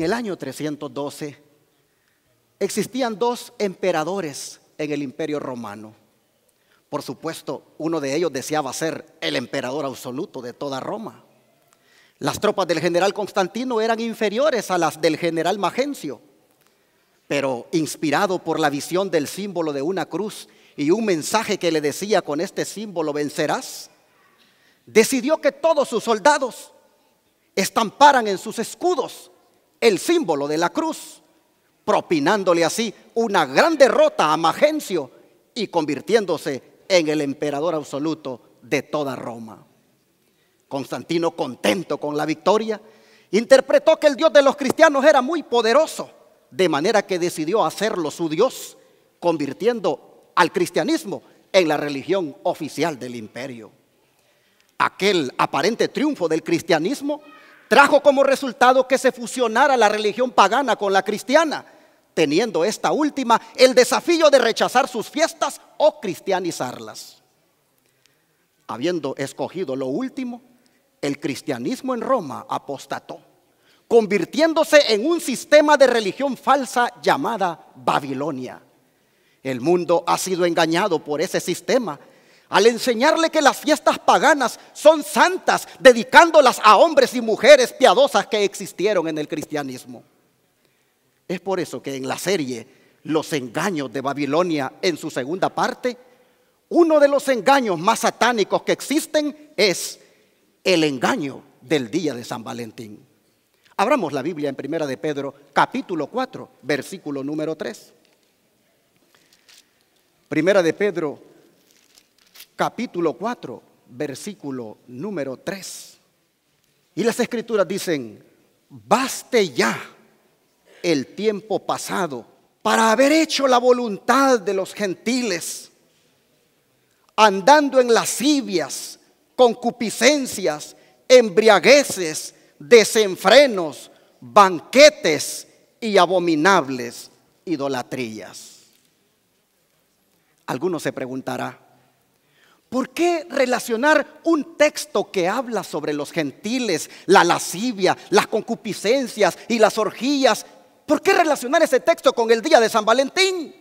en el año 312 existían dos emperadores en el imperio romano. Por supuesto, uno de ellos deseaba ser el emperador absoluto de toda Roma. Las tropas del general Constantino eran inferiores a las del general Magencio, pero inspirado por la visión del símbolo de una cruz y un mensaje que le decía con este símbolo vencerás, decidió que todos sus soldados estamparan en sus escudos el símbolo de la cruz, propinándole así una gran derrota a Magencio y convirtiéndose en el emperador absoluto de toda Roma. Constantino, contento con la victoria, interpretó que el Dios de los cristianos era muy poderoso, de manera que decidió hacerlo su Dios, convirtiendo al cristianismo en la religión oficial del imperio. Aquel aparente triunfo del cristianismo trajo como resultado que se fusionara la religión pagana con la cristiana, teniendo esta última el desafío de rechazar sus fiestas o cristianizarlas. Habiendo escogido lo último, el cristianismo en Roma apostató, convirtiéndose en un sistema de religión falsa llamada Babilonia. El mundo ha sido engañado por ese sistema al enseñarle que las fiestas paganas son santas, dedicándolas a hombres y mujeres piadosas que existieron en el cristianismo. Es por eso que en la serie Los engaños de Babilonia, en su segunda parte, uno de los engaños más satánicos que existen es el engaño del día de San Valentín. Abramos la Biblia en Primera de Pedro, capítulo 4, versículo número 3. Primera de Pedro capítulo 4, versículo número 3. Y las escrituras dicen, baste ya el tiempo pasado para haber hecho la voluntad de los gentiles, andando en lascivias, concupiscencias, embriagueces, desenfrenos, banquetes y abominables idolatrías. Alguno se preguntará, ¿Por qué relacionar un texto que habla sobre los gentiles, la lascivia, las concupiscencias y las orgías? ¿Por qué relacionar ese texto con el día de San Valentín?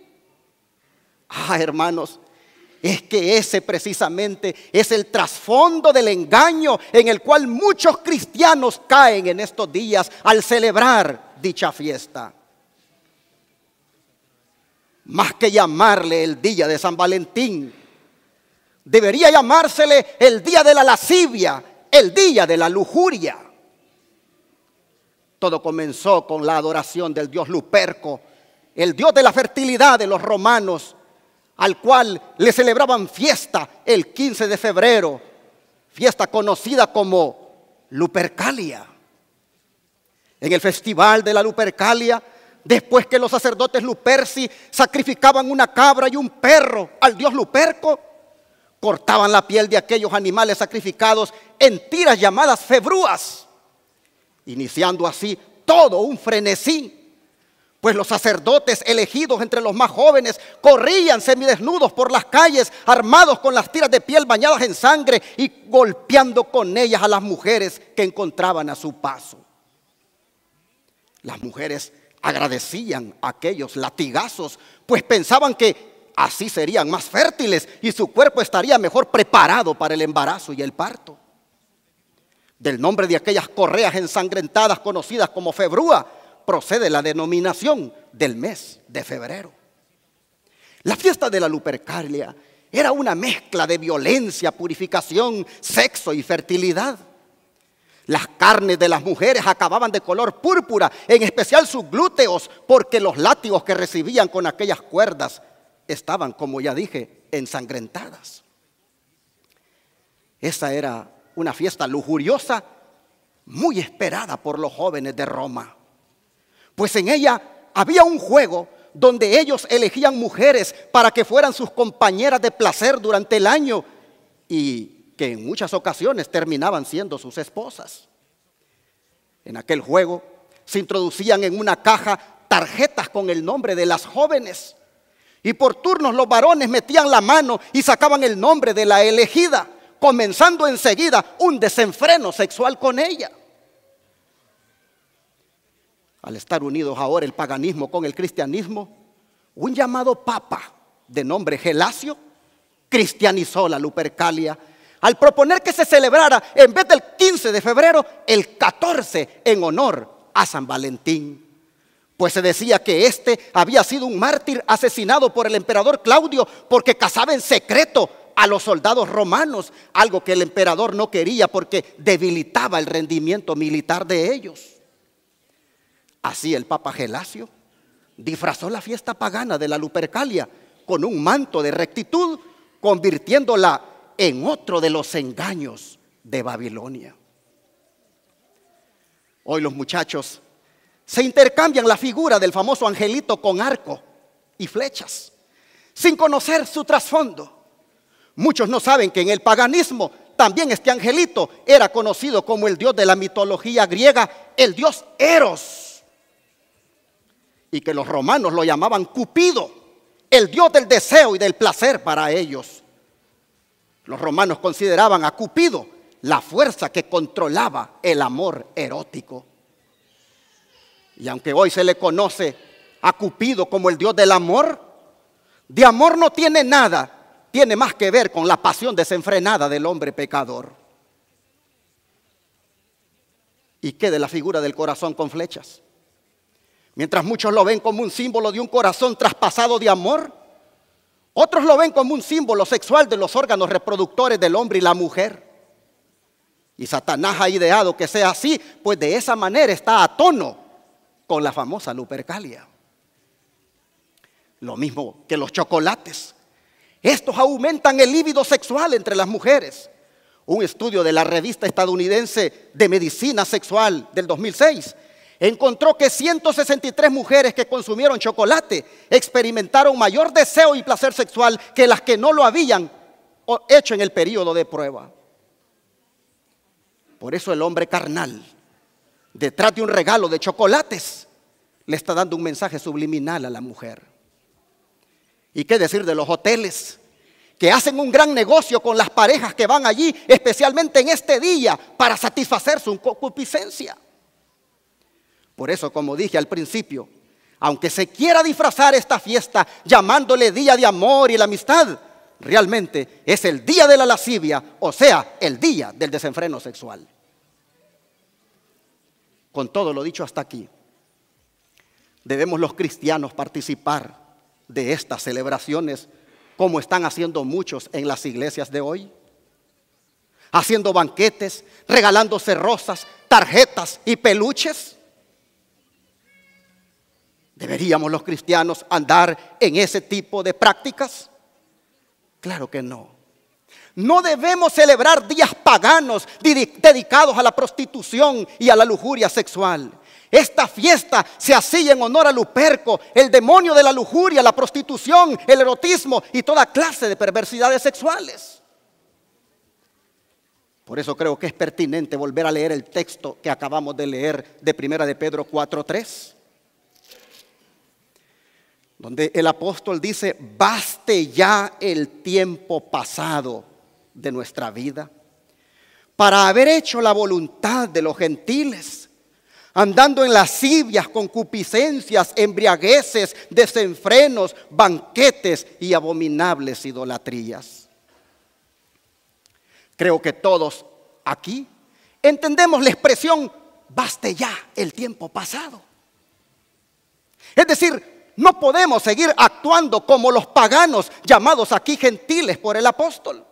Ah, hermanos, es que ese precisamente es el trasfondo del engaño en el cual muchos cristianos caen en estos días al celebrar dicha fiesta. Más que llamarle el día de San Valentín, Debería llamársele el día de la lascivia, el día de la lujuria. Todo comenzó con la adoración del dios Luperco, el dios de la fertilidad de los romanos, al cual le celebraban fiesta el 15 de febrero, fiesta conocida como Lupercalia. En el festival de la Lupercalia, después que los sacerdotes Luperci sacrificaban una cabra y un perro al dios Luperco, Cortaban la piel de aquellos animales sacrificados en tiras llamadas febrúas, iniciando así todo un frenesí. Pues los sacerdotes elegidos entre los más jóvenes corrían semidesnudos por las calles, armados con las tiras de piel bañadas en sangre y golpeando con ellas a las mujeres que encontraban a su paso. Las mujeres agradecían aquellos latigazos, pues pensaban que Así serían más fértiles y su cuerpo estaría mejor preparado para el embarazo y el parto. Del nombre de aquellas correas ensangrentadas conocidas como febrúa procede la denominación del mes de febrero. La fiesta de la Lupercalia era una mezcla de violencia, purificación, sexo y fertilidad. Las carnes de las mujeres acababan de color púrpura, en especial sus glúteos, porque los látigos que recibían con aquellas cuerdas estaban, como ya dije, ensangrentadas. Esa era una fiesta lujuriosa, muy esperada por los jóvenes de Roma, pues en ella había un juego donde ellos elegían mujeres para que fueran sus compañeras de placer durante el año y que en muchas ocasiones terminaban siendo sus esposas. En aquel juego se introducían en una caja tarjetas con el nombre de las jóvenes y por turnos los varones metían la mano y sacaban el nombre de la elegida, comenzando enseguida un desenfreno sexual con ella. Al estar unidos ahora el paganismo con el cristianismo, un llamado papa de nombre Gelacio cristianizó la Lupercalia al proponer que se celebrara en vez del 15 de febrero el 14 en honor a San Valentín pues se decía que este había sido un mártir asesinado por el emperador Claudio porque cazaba en secreto a los soldados romanos, algo que el emperador no quería porque debilitaba el rendimiento militar de ellos. Así el Papa Gelasio disfrazó la fiesta pagana de la Lupercalia con un manto de rectitud, convirtiéndola en otro de los engaños de Babilonia. Hoy los muchachos se intercambian la figura del famoso angelito con arco y flechas, sin conocer su trasfondo. Muchos no saben que en el paganismo también este angelito era conocido como el dios de la mitología griega, el dios Eros, y que los romanos lo llamaban Cupido, el dios del deseo y del placer para ellos. Los romanos consideraban a Cupido la fuerza que controlaba el amor erótico. Y aunque hoy se le conoce a Cupido como el dios del amor, de amor no tiene nada, tiene más que ver con la pasión desenfrenada del hombre pecador. ¿Y qué de la figura del corazón con flechas? Mientras muchos lo ven como un símbolo de un corazón traspasado de amor, otros lo ven como un símbolo sexual de los órganos reproductores del hombre y la mujer. Y Satanás ha ideado que sea así, pues de esa manera está a tono con la famosa Lupercalia. Lo mismo que los chocolates. Estos aumentan el líbido sexual entre las mujeres. Un estudio de la revista estadounidense de medicina sexual del 2006 encontró que 163 mujeres que consumieron chocolate experimentaron mayor deseo y placer sexual que las que no lo habían hecho en el periodo de prueba. Por eso el hombre carnal detrás de un regalo de chocolates, le está dando un mensaje subliminal a la mujer. ¿Y qué decir de los hoteles? Que hacen un gran negocio con las parejas que van allí, especialmente en este día, para satisfacer su concupiscencia. Por eso, como dije al principio, aunque se quiera disfrazar esta fiesta llamándole día de amor y la amistad, realmente es el día de la lascivia, o sea, el día del desenfreno sexual con todo lo dicho hasta aquí, debemos los cristianos participar de estas celebraciones como están haciendo muchos en las iglesias de hoy, haciendo banquetes, regalándose rosas, tarjetas y peluches. ¿Deberíamos los cristianos andar en ese tipo de prácticas? Claro que no. No debemos celebrar días paganos dedicados a la prostitución y a la lujuria sexual. Esta fiesta se hacía en honor a Luperco, el demonio de la lujuria, la prostitución, el erotismo y toda clase de perversidades sexuales. Por eso creo que es pertinente volver a leer el texto que acabamos de leer de Primera de Pedro 4:3, donde el apóstol dice, "Baste ya el tiempo pasado de nuestra vida, para haber hecho la voluntad de los gentiles, andando en lascivias, concupiscencias, embriagueces, desenfrenos, banquetes y abominables idolatrías. Creo que todos aquí entendemos la expresión baste ya el tiempo pasado. Es decir, no podemos seguir actuando como los paganos llamados aquí gentiles por el apóstol.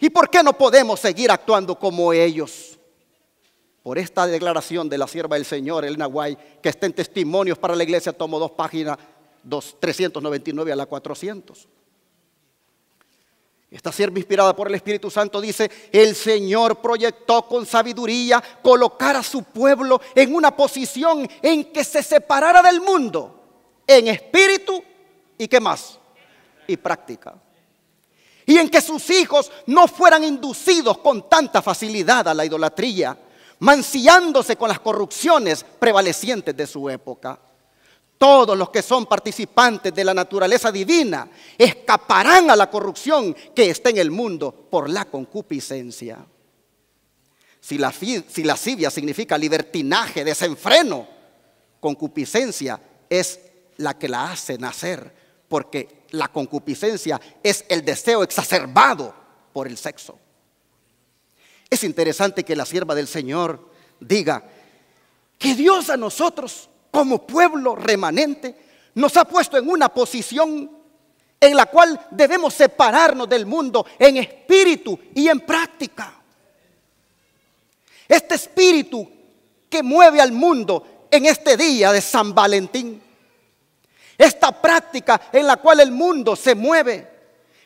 ¿Y por qué no podemos seguir actuando como ellos? Por esta declaración de la sierva del Señor, el Nahuay, que está en Testimonios para la Iglesia, tomo dos páginas, dos, 399 a la 400. Esta sierva inspirada por el Espíritu Santo dice, el Señor proyectó con sabiduría colocar a su pueblo en una posición en que se separara del mundo, en espíritu y qué más, y práctica y en que sus hijos no fueran inducidos con tanta facilidad a la idolatría, manciándose con las corrupciones prevalecientes de su época. Todos los que son participantes de la naturaleza divina escaparán a la corrupción que está en el mundo por la concupiscencia. Si, la, si lascivia significa libertinaje, desenfreno, concupiscencia es la que la hace nacer, porque la concupiscencia es el deseo exacerbado por el sexo. Es interesante que la sierva del Señor diga que Dios a nosotros como pueblo remanente nos ha puesto en una posición en la cual debemos separarnos del mundo en espíritu y en práctica. Este espíritu que mueve al mundo en este día de San Valentín esta práctica en la cual el mundo se mueve,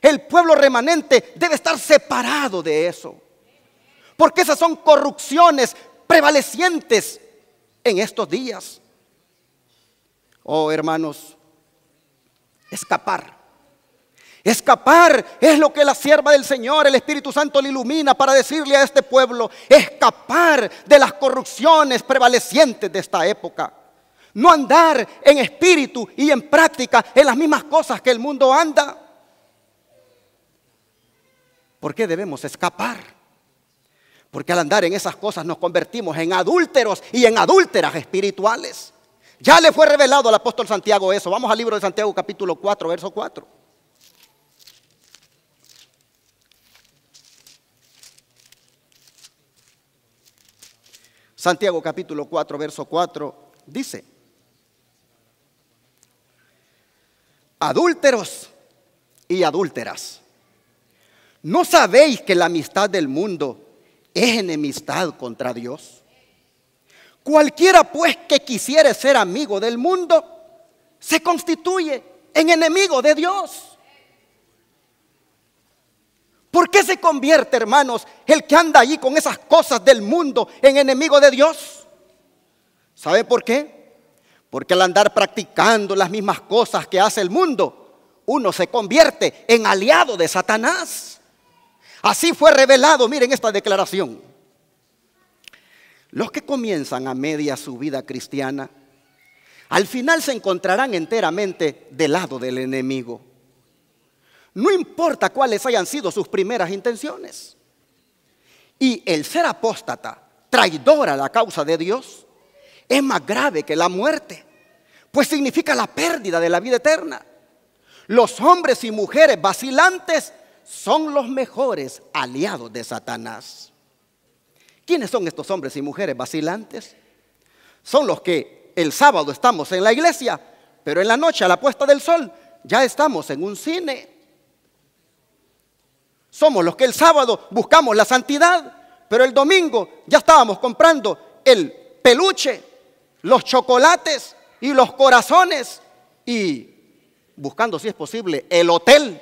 el pueblo remanente debe estar separado de eso. Porque esas son corrupciones prevalecientes en estos días. Oh hermanos, escapar. Escapar es lo que la sierva del Señor, el Espíritu Santo, le ilumina para decirle a este pueblo, escapar de las corrupciones prevalecientes de esta época. No andar en espíritu y en práctica en las mismas cosas que el mundo anda. ¿Por qué debemos escapar? Porque al andar en esas cosas nos convertimos en adúlteros y en adúlteras espirituales. Ya le fue revelado al apóstol Santiago eso. Vamos al libro de Santiago capítulo 4, verso 4. Santiago capítulo 4, verso 4 dice, adúlteros y adúlteras. ¿No sabéis que la amistad del mundo es enemistad contra Dios? Cualquiera pues que quisiere ser amigo del mundo, se constituye en enemigo de Dios. ¿Por qué se convierte, hermanos, el que anda allí con esas cosas del mundo en enemigo de Dios? ¿Sabe por qué? Porque al andar practicando las mismas cosas que hace el mundo, uno se convierte en aliado de Satanás. Así fue revelado, miren esta declaración. Los que comienzan a media su vida cristiana, al final se encontrarán enteramente del lado del enemigo. No importa cuáles hayan sido sus primeras intenciones. Y el ser apóstata, traidor a la causa de Dios, es más grave que la muerte, pues significa la pérdida de la vida eterna. Los hombres y mujeres vacilantes son los mejores aliados de Satanás. ¿Quiénes son estos hombres y mujeres vacilantes? Son los que el sábado estamos en la iglesia, pero en la noche a la puesta del sol ya estamos en un cine. Somos los que el sábado buscamos la santidad, pero el domingo ya estábamos comprando el peluche los chocolates y los corazones y, buscando si es posible, el hotel.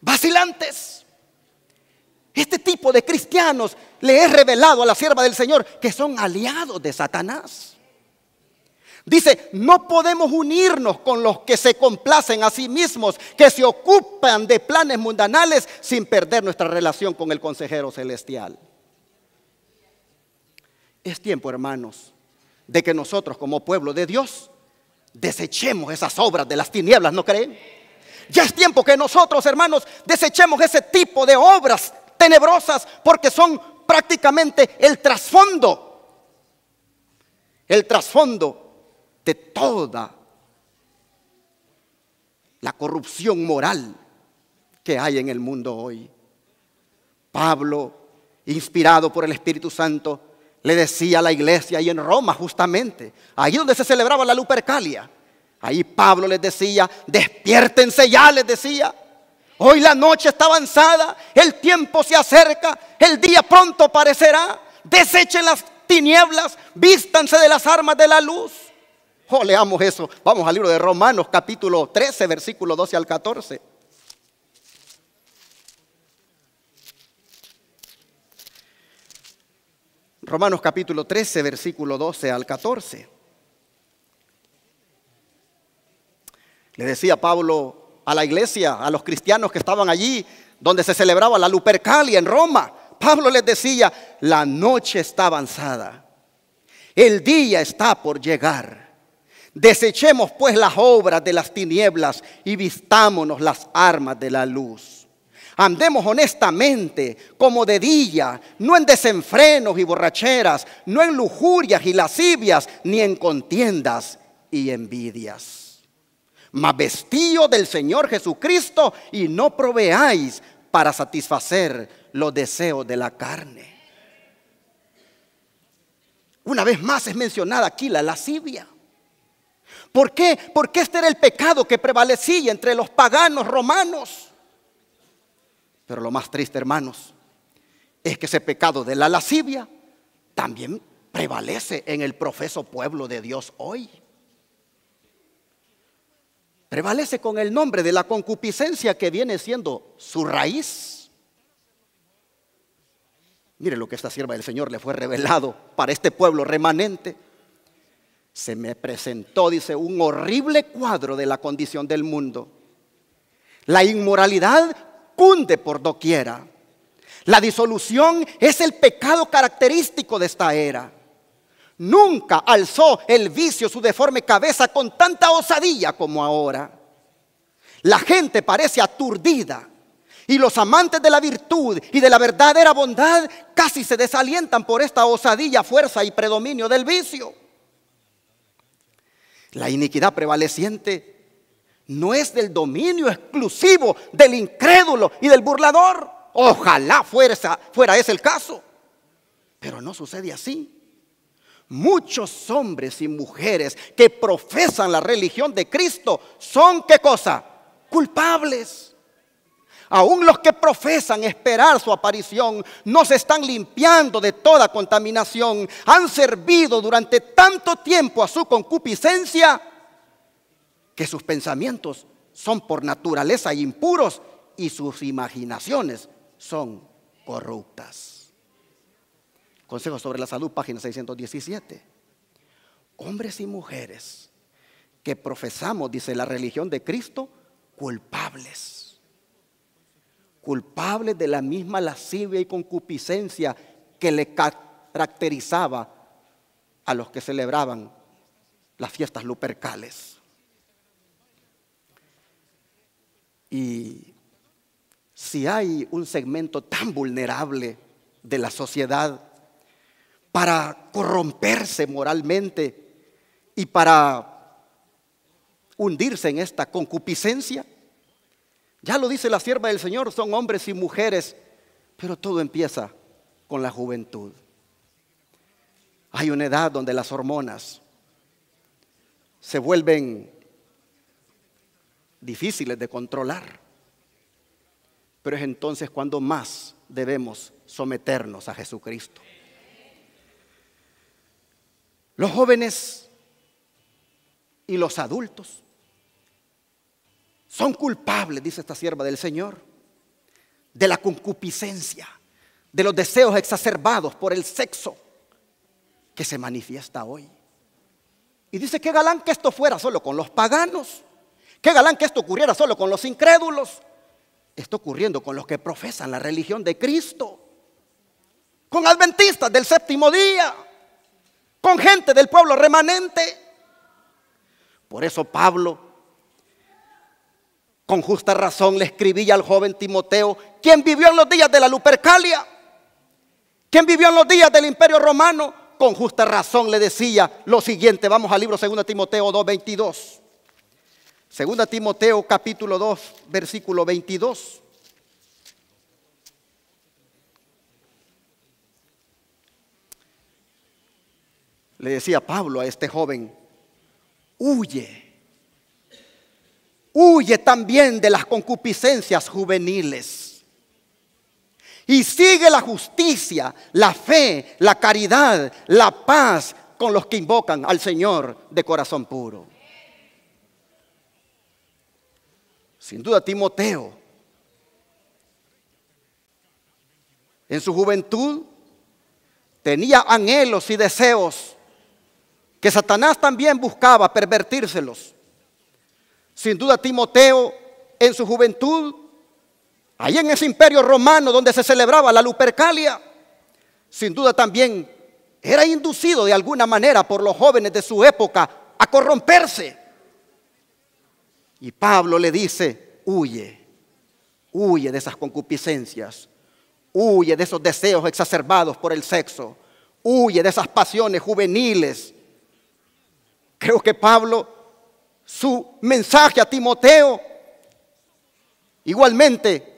Vacilantes. Este tipo de cristianos le he revelado a la sierva del Señor que son aliados de Satanás. Dice, no podemos unirnos con los que se complacen a sí mismos, que se ocupan de planes mundanales sin perder nuestra relación con el consejero celestial. Es tiempo, hermanos, de que nosotros como pueblo de Dios desechemos esas obras de las tinieblas, ¿no creen? Ya es tiempo que nosotros, hermanos, desechemos ese tipo de obras tenebrosas porque son prácticamente el trasfondo, el trasfondo de toda la corrupción moral que hay en el mundo hoy. Pablo, inspirado por el Espíritu Santo, le decía a la iglesia y en Roma justamente, ahí donde se celebraba la Lupercalia. Ahí Pablo les decía, despiértense ya, les decía. Hoy la noche está avanzada, el tiempo se acerca, el día pronto aparecerá. Desechen las tinieblas, vístanse de las armas de la luz. Oh, leamos eso. Vamos al libro de Romanos capítulo 13, versículo 12 al 14. Romanos capítulo 13, versículo 12 al 14. Le decía Pablo a la iglesia, a los cristianos que estaban allí, donde se celebraba la Lupercalia en Roma. Pablo les decía, la noche está avanzada, el día está por llegar. Desechemos pues las obras de las tinieblas y vistámonos las armas de la luz. Andemos honestamente, como de día, no en desenfrenos y borracheras, no en lujurias y lascivias, ni en contiendas y envidias. Mas vestido del Señor Jesucristo y no proveáis para satisfacer los deseos de la carne. Una vez más es mencionada aquí la lascivia. ¿Por qué? Porque este era el pecado que prevalecía entre los paganos romanos. Pero lo más triste, hermanos, es que ese pecado de la lascivia también prevalece en el profeso pueblo de Dios hoy. Prevalece con el nombre de la concupiscencia que viene siendo su raíz. Mire lo que esta sierva del Señor le fue revelado para este pueblo remanente. Se me presentó, dice, un horrible cuadro de la condición del mundo. La inmoralidad cunde por doquiera. La disolución es el pecado característico de esta era. Nunca alzó el vicio su deforme cabeza con tanta osadilla como ahora. La gente parece aturdida y los amantes de la virtud y de la verdadera bondad casi se desalientan por esta osadilla fuerza y predominio del vicio. La iniquidad prevaleciente no es del dominio exclusivo del incrédulo y del burlador. Ojalá fuera, fuera ese el caso. Pero no sucede así. Muchos hombres y mujeres que profesan la religión de Cristo son qué cosa? Culpables. Aún los que profesan esperar su aparición no se están limpiando de toda contaminación. Han servido durante tanto tiempo a su concupiscencia que sus pensamientos son por naturaleza impuros y sus imaginaciones son corruptas. Consejo sobre la salud, página 617. Hombres y mujeres que profesamos, dice la religión de Cristo, culpables. Culpables de la misma lascivia y concupiscencia que le caracterizaba a los que celebraban las fiestas lupercales. Y si hay un segmento tan vulnerable de la sociedad para corromperse moralmente y para hundirse en esta concupiscencia, ya lo dice la sierva del Señor, son hombres y mujeres, pero todo empieza con la juventud. Hay una edad donde las hormonas se vuelven difíciles de controlar. Pero es entonces cuando más debemos someternos a Jesucristo. Los jóvenes y los adultos son culpables, dice esta sierva del Señor, de la concupiscencia, de los deseos exacerbados por el sexo que se manifiesta hoy. Y dice que galán que esto fuera solo con los paganos. Qué galán que esto ocurriera solo con los incrédulos. Está ocurriendo con los que profesan la religión de Cristo. Con adventistas del séptimo día. Con gente del pueblo remanente. Por eso Pablo, con justa razón, le escribía al joven Timoteo, quien vivió en los días de la Lupercalia, quien vivió en los días del Imperio Romano, con justa razón le decía lo siguiente, vamos al libro 2 Timoteo 2.22. Segunda Timoteo capítulo 2, versículo 22. Le decía Pablo a este joven, huye, huye también de las concupiscencias juveniles. Y sigue la justicia, la fe, la caridad, la paz con los que invocan al Señor de corazón puro. sin duda Timoteo, en su juventud tenía anhelos y deseos que Satanás también buscaba pervertírselos. Sin duda Timoteo en su juventud, ahí en ese imperio romano donde se celebraba la Lupercalia, sin duda también era inducido de alguna manera por los jóvenes de su época a corromperse. Y Pablo le dice, huye, huye de esas concupiscencias, huye de esos deseos exacerbados por el sexo, huye de esas pasiones juveniles. Creo que Pablo, su mensaje a Timoteo, igualmente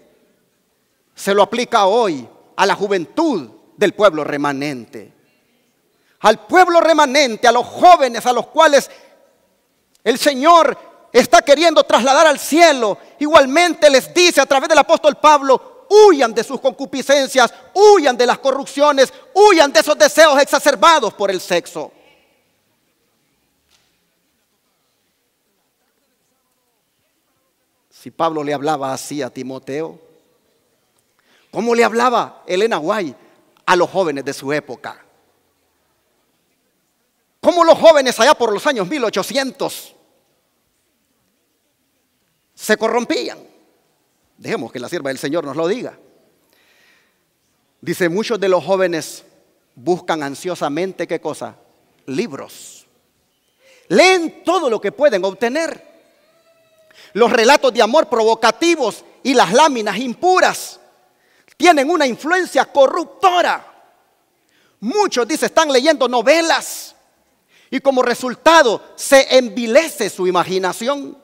se lo aplica hoy a la juventud del pueblo remanente. Al pueblo remanente, a los jóvenes a los cuales el Señor está queriendo trasladar al cielo. Igualmente les dice a través del apóstol Pablo, huyan de sus concupiscencias, huyan de las corrupciones, huyan de esos deseos exacerbados por el sexo. Si Pablo le hablaba así a Timoteo, ¿cómo le hablaba Elena Guay a los jóvenes de su época? ¿Cómo los jóvenes allá por los años 1800 se corrompían. Dejemos que la sierva del Señor nos lo diga. Dice, muchos de los jóvenes buscan ansiosamente, ¿qué cosa? Libros. Leen todo lo que pueden obtener. Los relatos de amor provocativos y las láminas impuras tienen una influencia corruptora. Muchos, dice, están leyendo novelas y como resultado se envilece su imaginación.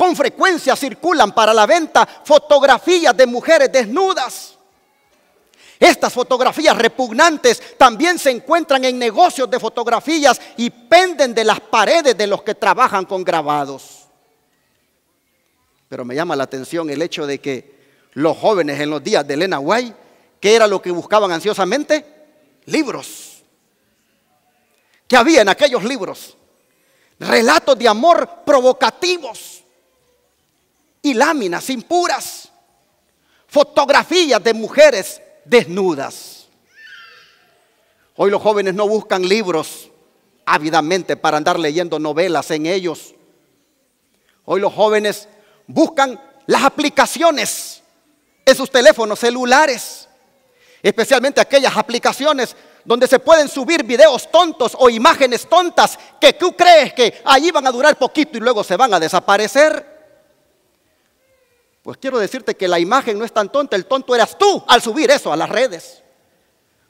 Con frecuencia circulan para la venta fotografías de mujeres desnudas. Estas fotografías repugnantes también se encuentran en negocios de fotografías y penden de las paredes de los que trabajan con grabados. Pero me llama la atención el hecho de que los jóvenes en los días de Elena White, ¿qué era lo que buscaban ansiosamente? Libros. ¿Qué había en aquellos libros? Relatos de amor provocativos y láminas impuras, fotografías de mujeres desnudas. Hoy los jóvenes no buscan libros ávidamente para andar leyendo novelas en ellos. Hoy los jóvenes buscan las aplicaciones en sus teléfonos celulares, especialmente aquellas aplicaciones donde se pueden subir videos tontos o imágenes tontas que tú crees que allí van a durar poquito y luego se van a desaparecer. Pues quiero decirte que la imagen no es tan tonta, el tonto eras tú al subir eso a las redes.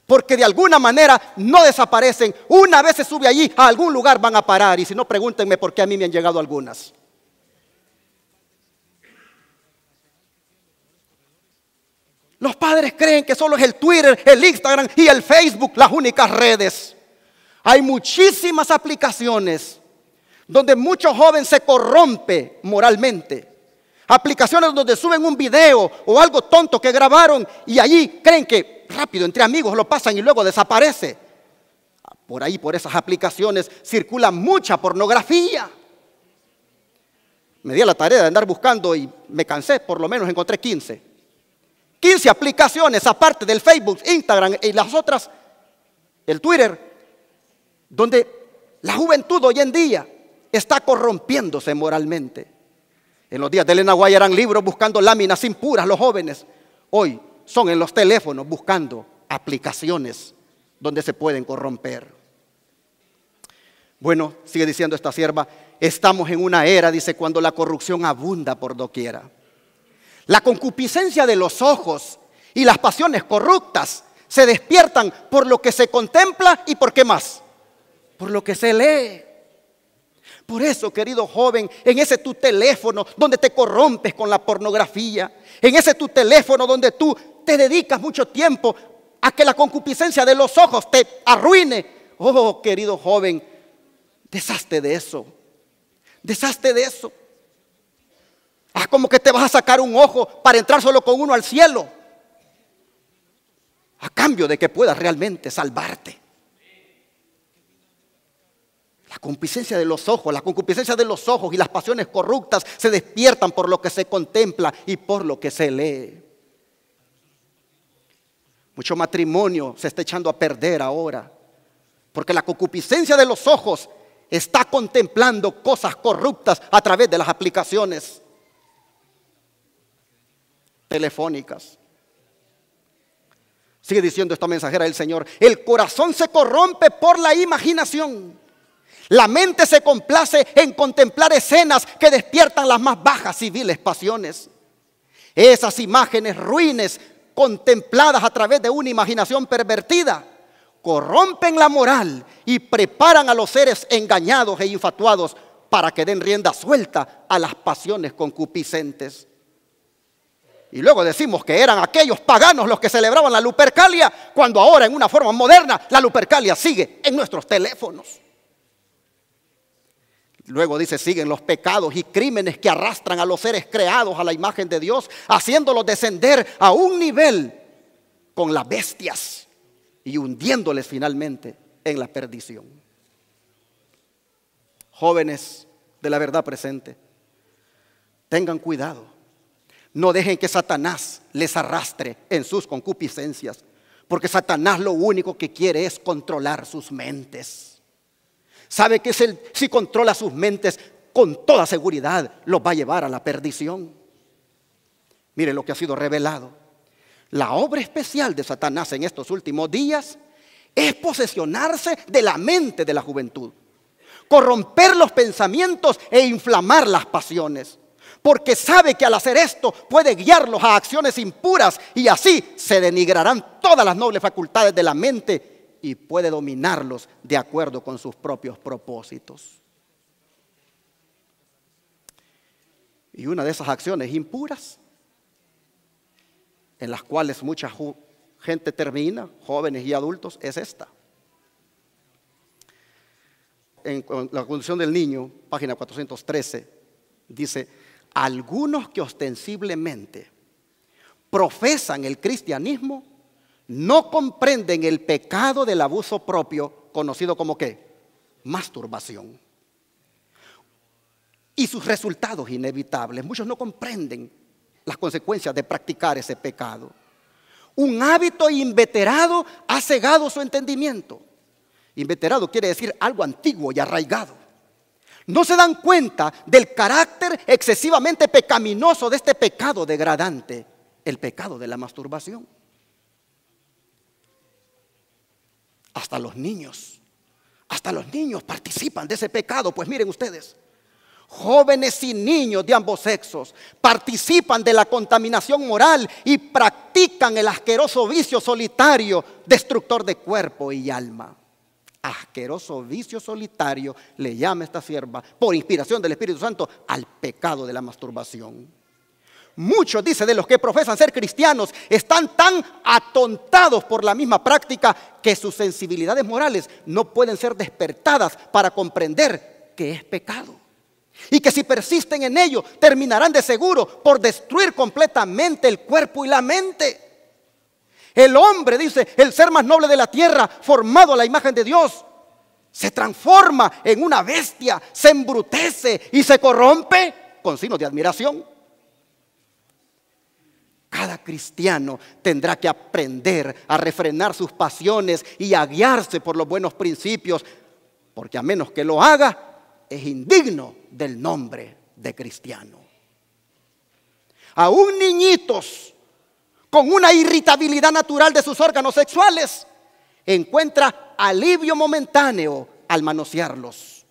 Porque de alguna manera no desaparecen. Una vez se sube allí, a algún lugar van a parar. Y si no, pregúntenme por qué a mí me han llegado algunas. Los padres creen que solo es el Twitter, el Instagram y el Facebook las únicas redes. Hay muchísimas aplicaciones donde mucho joven se corrompe moralmente Aplicaciones donde suben un video o algo tonto que grabaron y allí creen que rápido entre amigos lo pasan y luego desaparece. Por ahí, por esas aplicaciones, circula mucha pornografía. Me di a la tarea de andar buscando y me cansé, por lo menos encontré 15. 15 aplicaciones aparte del Facebook, Instagram y las otras, el Twitter, donde la juventud hoy en día está corrompiéndose moralmente. En los días de Elena Guay eran libros buscando láminas impuras los jóvenes. Hoy son en los teléfonos buscando aplicaciones donde se pueden corromper. Bueno, sigue diciendo esta sierva, estamos en una era, dice, cuando la corrupción abunda por doquiera. La concupiscencia de los ojos y las pasiones corruptas se despiertan por lo que se contempla y por qué más, por lo que se lee. Por eso, querido joven, en ese tu teléfono donde te corrompes con la pornografía, en ese tu teléfono donde tú te dedicas mucho tiempo a que la concupiscencia de los ojos te arruine. Oh, querido joven, deshazte de eso. Deshazte de eso. Haz como que te vas a sacar un ojo para entrar solo con uno al cielo. A cambio de que puedas realmente salvarte. La concupiscencia de los ojos, la concupiscencia de los ojos y las pasiones corruptas se despiertan por lo que se contempla y por lo que se lee. Mucho matrimonio se está echando a perder ahora, porque la concupiscencia de los ojos está contemplando cosas corruptas a través de las aplicaciones telefónicas. Sigue diciendo esta mensajera del Señor, el corazón se corrompe por la imaginación la mente se complace en contemplar escenas que despiertan las más bajas y viles pasiones. Esas imágenes ruines contempladas a través de una imaginación pervertida corrompen la moral y preparan a los seres engañados e infatuados para que den rienda suelta a las pasiones concupiscentes. Y luego decimos que eran aquellos paganos los que celebraban la Lupercalia, cuando ahora en una forma moderna la Lupercalia sigue en nuestros teléfonos. Luego dice, siguen los pecados y crímenes que arrastran a los seres creados a la imagen de Dios, haciéndolos descender a un nivel con las bestias y hundiéndoles finalmente en la perdición. Jóvenes de la verdad presente, tengan cuidado. No dejen que Satanás les arrastre en sus concupiscencias, porque Satanás lo único que quiere es controlar sus mentes. Sabe que si controla sus mentes, con toda seguridad los va a llevar a la perdición. Mire lo que ha sido revelado. La obra especial de Satanás en estos últimos días es posesionarse de la mente de la juventud, corromper los pensamientos e inflamar las pasiones, porque sabe que al hacer esto puede guiarlos a acciones impuras y así se denigrarán todas las nobles facultades de la mente y puede dominarlos de acuerdo con sus propios propósitos. Y una de esas acciones impuras, en las cuales mucha gente termina, jóvenes y adultos, es esta. En la condición del niño, página 413, dice, algunos que ostensiblemente profesan el cristianismo no comprenden el pecado del abuso propio, conocido como qué? Masturbación. Y sus resultados inevitables. Muchos no comprenden las consecuencias de practicar ese pecado. Un hábito inveterado ha cegado su entendimiento. Inveterado quiere decir algo antiguo y arraigado. No se dan cuenta del carácter excesivamente pecaminoso de este pecado degradante, el pecado de la masturbación. Hasta los niños, hasta los niños participan de ese pecado. Pues miren ustedes, jóvenes y niños de ambos sexos participan de la contaminación moral y practican el asqueroso vicio solitario, destructor de cuerpo y alma. Asqueroso vicio solitario le llama esta sierva, por inspiración del Espíritu Santo, al pecado de la masturbación. Muchos, dice, de los que profesan ser cristianos están tan atontados por la misma práctica que sus sensibilidades morales no pueden ser despertadas para comprender que es pecado. Y que si persisten en ello, terminarán de seguro por destruir completamente el cuerpo y la mente. El hombre, dice, el ser más noble de la tierra, formado a la imagen de Dios, se transforma en una bestia, se embrutece y se corrompe con signos de admiración. Cada cristiano tendrá que aprender a refrenar sus pasiones y a guiarse por los buenos principios, porque a menos que lo haga, es indigno del nombre de cristiano. Aún niñitos con una irritabilidad natural de sus órganos sexuales encuentra alivio momentáneo al manosearlos,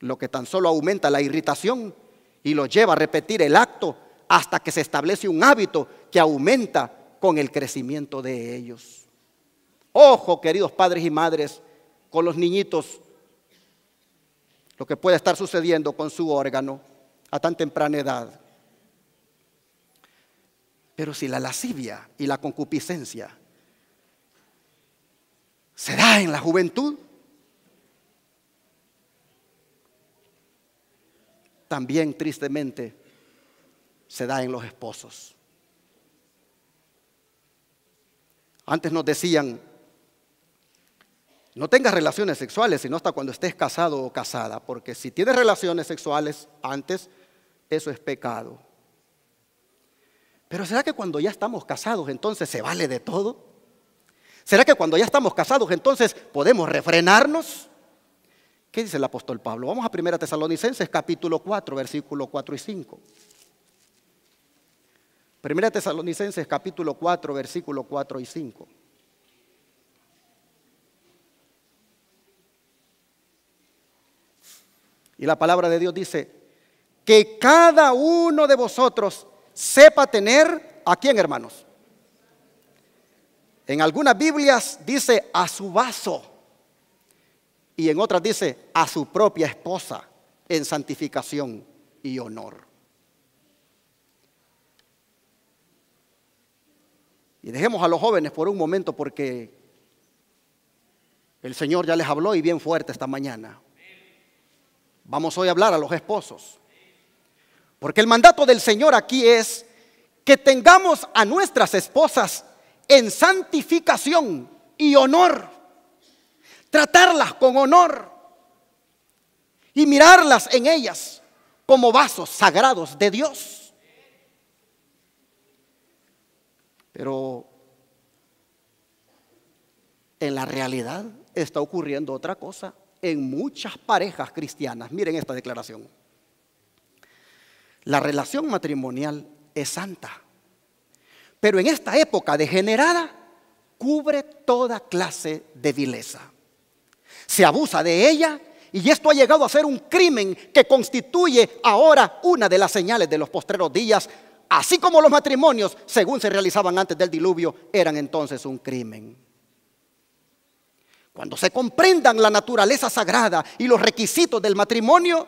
lo que tan solo aumenta la irritación y lo lleva a repetir el acto hasta que se establece un hábito que aumenta con el crecimiento de ellos. Ojo, queridos padres y madres, con los niñitos, lo que puede estar sucediendo con su órgano a tan temprana edad. Pero si la lascivia y la concupiscencia se da en la juventud, también tristemente se da en los esposos. Antes nos decían, no tengas relaciones sexuales, sino hasta cuando estés casado o casada, porque si tienes relaciones sexuales antes, eso es pecado. Pero ¿será que cuando ya estamos casados entonces se vale de todo? ¿Será que cuando ya estamos casados entonces podemos refrenarnos? ¿Qué dice el apóstol Pablo? Vamos a 1 Tesalonicenses capítulo 4, versículo 4 y 5. Primera Tesalonicenses capítulo 4, versículo 4 y 5. Y la palabra de Dios dice, que cada uno de vosotros sepa tener a quién, hermanos. En algunas Biblias dice a su vaso y en otras dice a su propia esposa en santificación y honor. Y dejemos a los jóvenes por un momento porque el Señor ya les habló y bien fuerte esta mañana. Vamos hoy a hablar a los esposos. Porque el mandato del Señor aquí es que tengamos a nuestras esposas en santificación y honor. Tratarlas con honor y mirarlas en ellas como vasos sagrados de Dios. Pero en la realidad está ocurriendo otra cosa en muchas parejas cristianas. Miren esta declaración. La relación matrimonial es santa, pero en esta época degenerada cubre toda clase de vileza. Se abusa de ella y esto ha llegado a ser un crimen que constituye ahora una de las señales de los postreros días así como los matrimonios, según se realizaban antes del diluvio, eran entonces un crimen. Cuando se comprendan la naturaleza sagrada y los requisitos del matrimonio,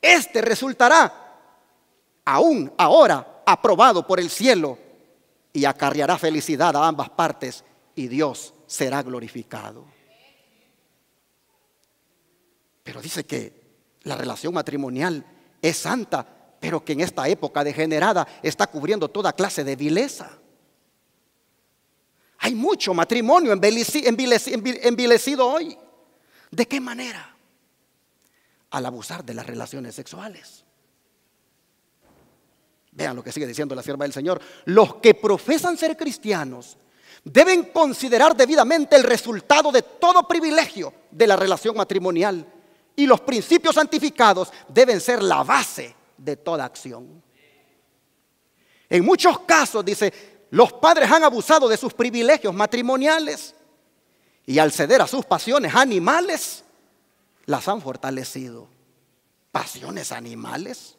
este resultará aún ahora aprobado por el cielo y acarreará felicidad a ambas partes y Dios será glorificado. Pero dice que la relación matrimonial es santa pero que en esta época degenerada está cubriendo toda clase de vileza. Hay mucho matrimonio envilecido hoy. ¿De qué manera? Al abusar de las relaciones sexuales. Vean lo que sigue diciendo la sierva del Señor. Los que profesan ser cristianos deben considerar debidamente el resultado de todo privilegio de la relación matrimonial. Y los principios santificados deben ser la base de toda acción. En muchos casos, dice, los padres han abusado de sus privilegios matrimoniales y al ceder a sus pasiones animales, las han fortalecido. Pasiones animales.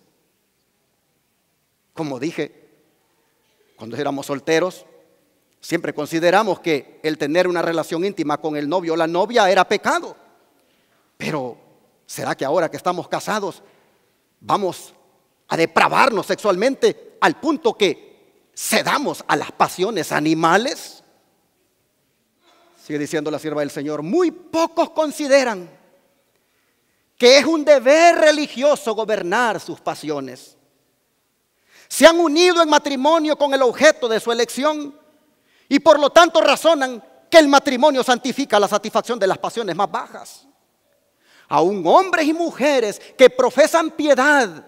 Como dije, cuando éramos solteros, siempre consideramos que el tener una relación íntima con el novio o la novia era pecado. Pero, ¿será que ahora que estamos casados vamos a depravarnos sexualmente al punto que cedamos a las pasiones animales? Sigue diciendo la sierva del Señor, muy pocos consideran que es un deber religioso gobernar sus pasiones. Se han unido en matrimonio con el objeto de su elección y por lo tanto razonan que el matrimonio santifica la satisfacción de las pasiones más bajas. Aún hombres y mujeres que profesan piedad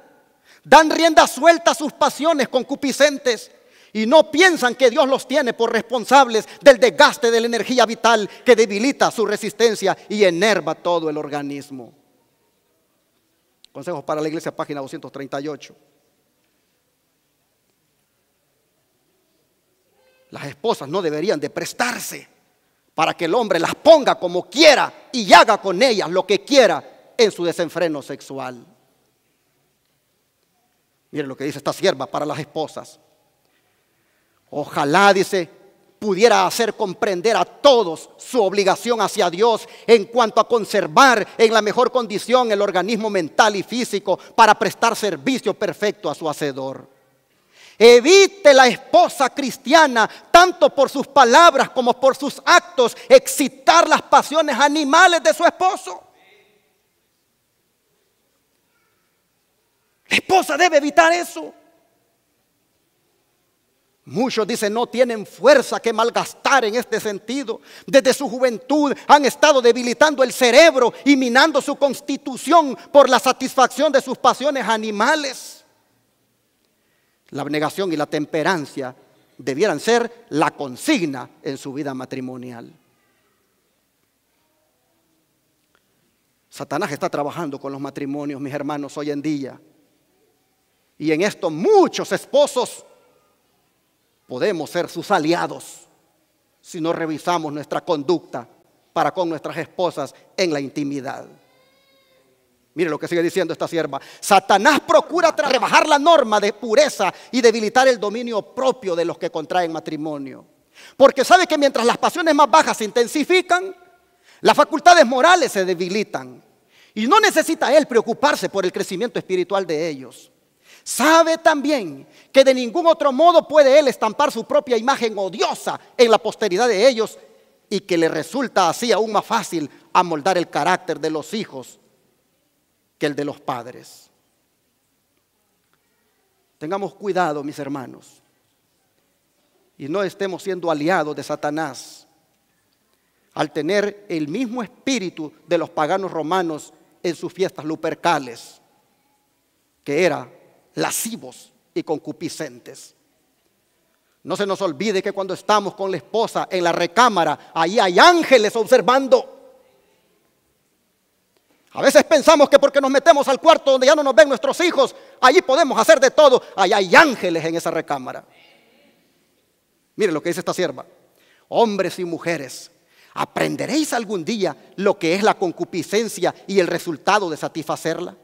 Dan rienda suelta a sus pasiones concupiscentes y no piensan que Dios los tiene por responsables del desgaste de la energía vital que debilita su resistencia y enerva todo el organismo. Consejos para la iglesia, página 238. Las esposas no deberían de prestarse para que el hombre las ponga como quiera y haga con ellas lo que quiera en su desenfreno sexual. Miren lo que dice esta sierva para las esposas. Ojalá, dice, pudiera hacer comprender a todos su obligación hacia Dios en cuanto a conservar en la mejor condición el organismo mental y físico para prestar servicio perfecto a su hacedor. Evite la esposa cristiana, tanto por sus palabras como por sus actos, excitar las pasiones animales de su esposo. La esposa debe evitar eso. Muchos dicen no tienen fuerza que malgastar en este sentido. Desde su juventud han estado debilitando el cerebro y minando su constitución por la satisfacción de sus pasiones animales. La abnegación y la temperancia debieran ser la consigna en su vida matrimonial. Satanás está trabajando con los matrimonios, mis hermanos, hoy en día. Y en esto muchos esposos podemos ser sus aliados si no revisamos nuestra conducta para con nuestras esposas en la intimidad. Mire lo que sigue diciendo esta sierva. Satanás procura rebajar la norma de pureza y debilitar el dominio propio de los que contraen matrimonio. Porque sabe que mientras las pasiones más bajas se intensifican, las facultades morales se debilitan. Y no necesita él preocuparse por el crecimiento espiritual de ellos sabe también que de ningún otro modo puede él estampar su propia imagen odiosa en la posteridad de ellos y que le resulta así aún más fácil amoldar el carácter de los hijos que el de los padres. Tengamos cuidado, mis hermanos, y no estemos siendo aliados de Satanás al tener el mismo espíritu de los paganos romanos en sus fiestas lupercales, que era lascivos y concupiscentes. No se nos olvide que cuando estamos con la esposa en la recámara, ahí hay ángeles observando. A veces pensamos que porque nos metemos al cuarto donde ya no nos ven nuestros hijos, allí podemos hacer de todo. Ahí hay ángeles en esa recámara. Mire lo que dice esta sierva. Hombres y mujeres, aprenderéis algún día lo que es la concupiscencia y el resultado de satisfacerla.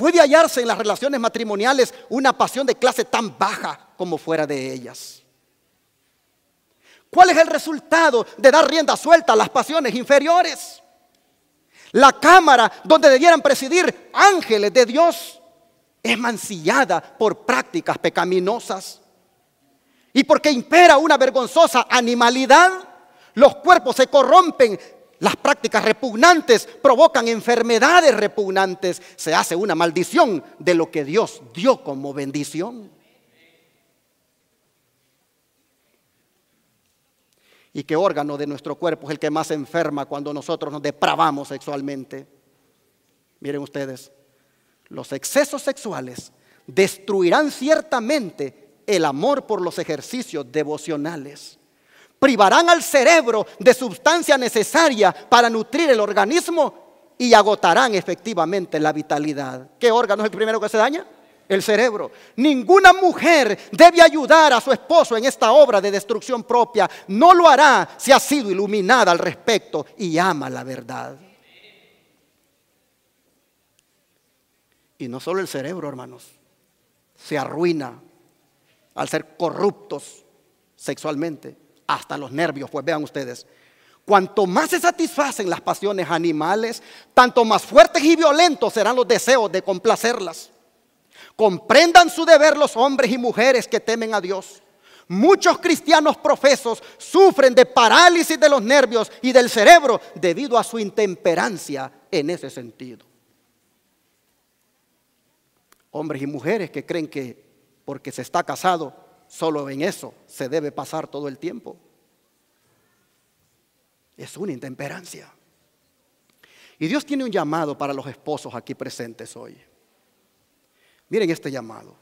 Puede hallarse en las relaciones matrimoniales una pasión de clase tan baja como fuera de ellas. ¿Cuál es el resultado de dar rienda suelta a las pasiones inferiores? La cámara donde debieran presidir ángeles de Dios es mancillada por prácticas pecaminosas. Y porque impera una vergonzosa animalidad, los cuerpos se corrompen las prácticas repugnantes provocan enfermedades repugnantes. Se hace una maldición de lo que Dios dio como bendición. ¿Y qué órgano de nuestro cuerpo es el que más enferma cuando nosotros nos depravamos sexualmente? Miren ustedes, los excesos sexuales destruirán ciertamente el amor por los ejercicios devocionales privarán al cerebro de sustancia necesaria para nutrir el organismo y agotarán efectivamente la vitalidad. ¿Qué órgano es el primero que se daña? El cerebro. Ninguna mujer debe ayudar a su esposo en esta obra de destrucción propia. No lo hará si ha sido iluminada al respecto y ama la verdad. Y no solo el cerebro, hermanos, se arruina al ser corruptos sexualmente hasta los nervios, pues vean ustedes. Cuanto más se satisfacen las pasiones animales, tanto más fuertes y violentos serán los deseos de complacerlas. Comprendan su deber los hombres y mujeres que temen a Dios. Muchos cristianos profesos sufren de parálisis de los nervios y del cerebro debido a su intemperancia en ese sentido. Hombres y mujeres que creen que porque se está casado Solo en eso se debe pasar todo el tiempo. Es una intemperancia. Y Dios tiene un llamado para los esposos aquí presentes hoy. Miren este llamado.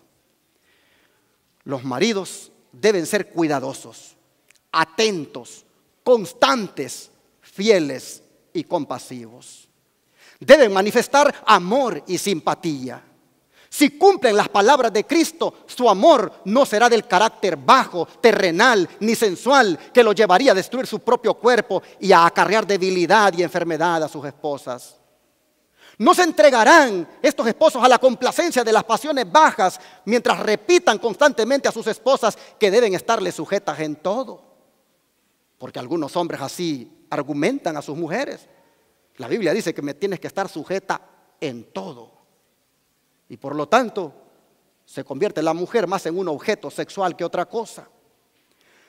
Los maridos deben ser cuidadosos, atentos, constantes, fieles y compasivos. Deben manifestar amor y simpatía. Si cumplen las palabras de Cristo, su amor no será del carácter bajo, terrenal ni sensual que lo llevaría a destruir su propio cuerpo y a acarrear debilidad y enfermedad a sus esposas. No se entregarán estos esposos a la complacencia de las pasiones bajas mientras repitan constantemente a sus esposas que deben estarle sujetas en todo. Porque algunos hombres así argumentan a sus mujeres. La Biblia dice que me tienes que estar sujeta en todo. Y por lo tanto, se convierte la mujer más en un objeto sexual que otra cosa.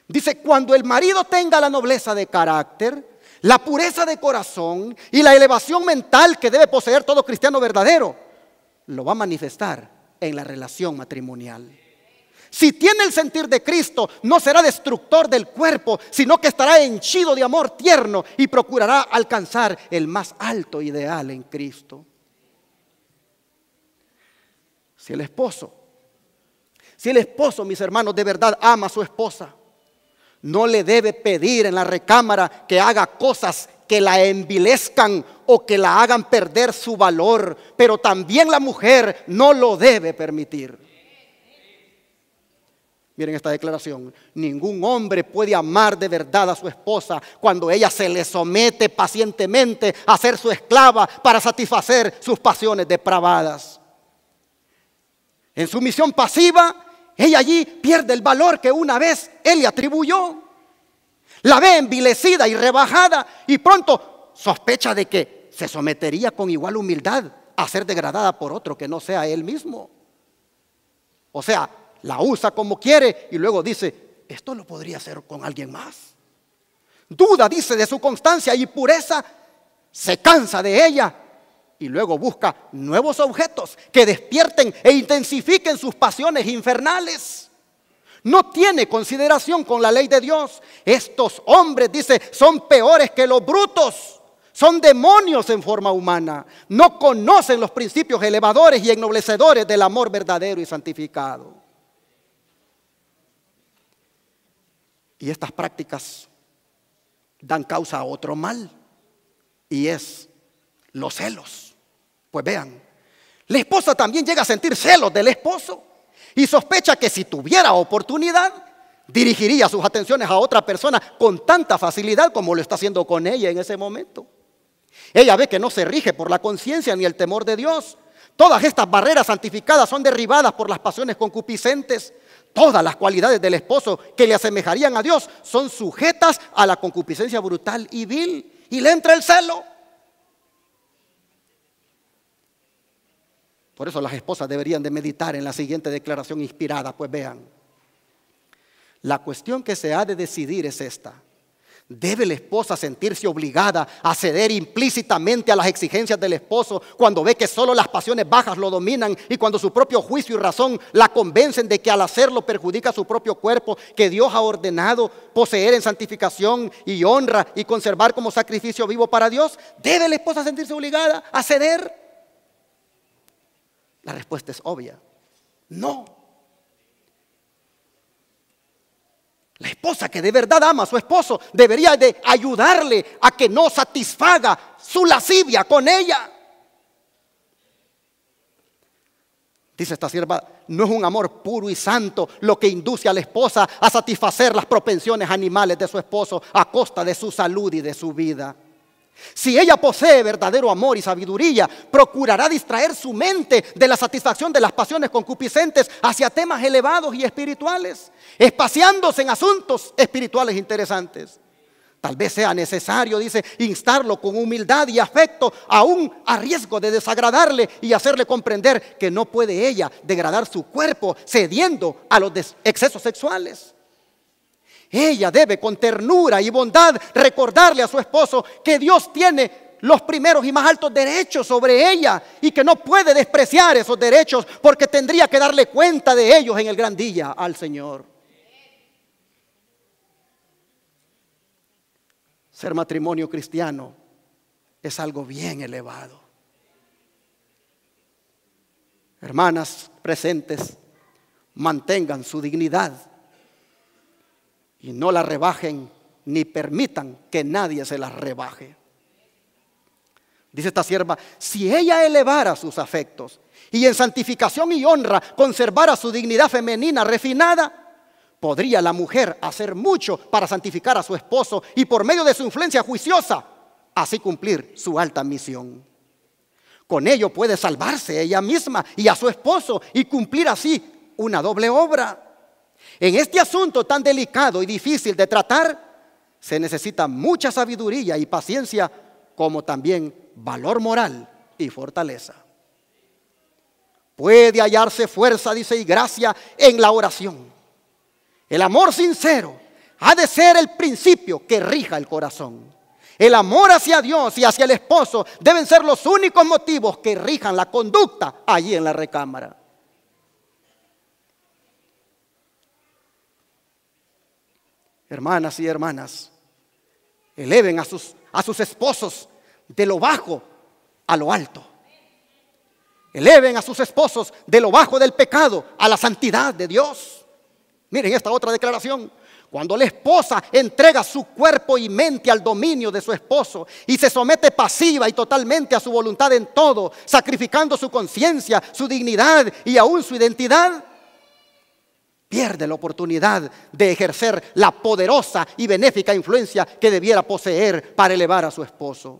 Dice, cuando el marido tenga la nobleza de carácter, la pureza de corazón y la elevación mental que debe poseer todo cristiano verdadero, lo va a manifestar en la relación matrimonial. Si tiene el sentir de Cristo, no será destructor del cuerpo, sino que estará henchido de amor tierno y procurará alcanzar el más alto ideal en Cristo. Si el esposo, si el esposo, mis hermanos, de verdad ama a su esposa, no le debe pedir en la recámara que haga cosas que la envilezcan o que la hagan perder su valor, pero también la mujer no lo debe permitir. Miren esta declaración. Ningún hombre puede amar de verdad a su esposa cuando ella se le somete pacientemente a ser su esclava para satisfacer sus pasiones depravadas en misión pasiva, ella allí pierde el valor que una vez él le atribuyó. La ve envilecida y rebajada y pronto sospecha de que se sometería con igual humildad a ser degradada por otro que no sea él mismo. O sea, la usa como quiere y luego dice, esto lo podría hacer con alguien más. Duda, dice, de su constancia y pureza, se cansa de ella y luego busca nuevos objetos que despierten e intensifiquen sus pasiones infernales. No tiene consideración con la ley de Dios. Estos hombres, dice, son peores que los brutos. Son demonios en forma humana. No conocen los principios elevadores y ennoblecedores del amor verdadero y santificado. Y estas prácticas dan causa a otro mal. Y es los celos. Pues vean, la esposa también llega a sentir celos del esposo y sospecha que si tuviera oportunidad, dirigiría sus atenciones a otra persona con tanta facilidad como lo está haciendo con ella en ese momento. Ella ve que no se rige por la conciencia ni el temor de Dios. Todas estas barreras santificadas son derribadas por las pasiones concupiscentes. Todas las cualidades del esposo que le asemejarían a Dios son sujetas a la concupiscencia brutal y vil. Y le entra el celo. Por eso las esposas deberían de meditar en la siguiente declaración inspirada, pues vean. La cuestión que se ha de decidir es esta. ¿Debe la esposa sentirse obligada a ceder implícitamente a las exigencias del esposo cuando ve que solo las pasiones bajas lo dominan y cuando su propio juicio y razón la convencen de que al hacerlo perjudica su propio cuerpo que Dios ha ordenado poseer en santificación y honra y conservar como sacrificio vivo para Dios? ¿Debe la esposa sentirse obligada a ceder? La respuesta es obvia. No. La esposa que de verdad ama a su esposo debería de ayudarle a que no satisfaga su lascivia con ella. Dice esta sierva, no es un amor puro y santo lo que induce a la esposa a satisfacer las propensiones animales de su esposo a costa de su salud y de su vida. Si ella posee verdadero amor y sabiduría, procurará distraer su mente de la satisfacción de las pasiones concupiscentes hacia temas elevados y espirituales, espaciándose en asuntos espirituales interesantes. Tal vez sea necesario, dice, instarlo con humildad y afecto, aún a riesgo de desagradarle y hacerle comprender que no puede ella degradar su cuerpo cediendo a los excesos sexuales. Ella debe con ternura y bondad recordarle a su esposo que Dios tiene los primeros y más altos derechos sobre ella y que no puede despreciar esos derechos porque tendría que darle cuenta de ellos en el grandilla al Señor. Ser matrimonio cristiano es algo bien elevado. Hermanas presentes, mantengan su dignidad y no la rebajen ni permitan que nadie se la rebaje. Dice esta sierva, si ella elevara sus afectos y en santificación y honra conservara su dignidad femenina refinada, podría la mujer hacer mucho para santificar a su esposo y por medio de su influencia juiciosa, así cumplir su alta misión. Con ello puede salvarse ella misma y a su esposo y cumplir así una doble obra. En este asunto tan delicado y difícil de tratar, se necesita mucha sabiduría y paciencia, como también valor moral y fortaleza. Puede hallarse fuerza, dice, y gracia en la oración. El amor sincero ha de ser el principio que rija el corazón. El amor hacia Dios y hacia el esposo deben ser los únicos motivos que rijan la conducta allí en la recámara. hermanas y hermanas, eleven a sus, a sus esposos de lo bajo a lo alto. Eleven a sus esposos de lo bajo del pecado a la santidad de Dios. Miren esta otra declaración. Cuando la esposa entrega su cuerpo y mente al dominio de su esposo y se somete pasiva y totalmente a su voluntad en todo, sacrificando su conciencia, su dignidad y aún su identidad, pierde la oportunidad de ejercer la poderosa y benéfica influencia que debiera poseer para elevar a su esposo.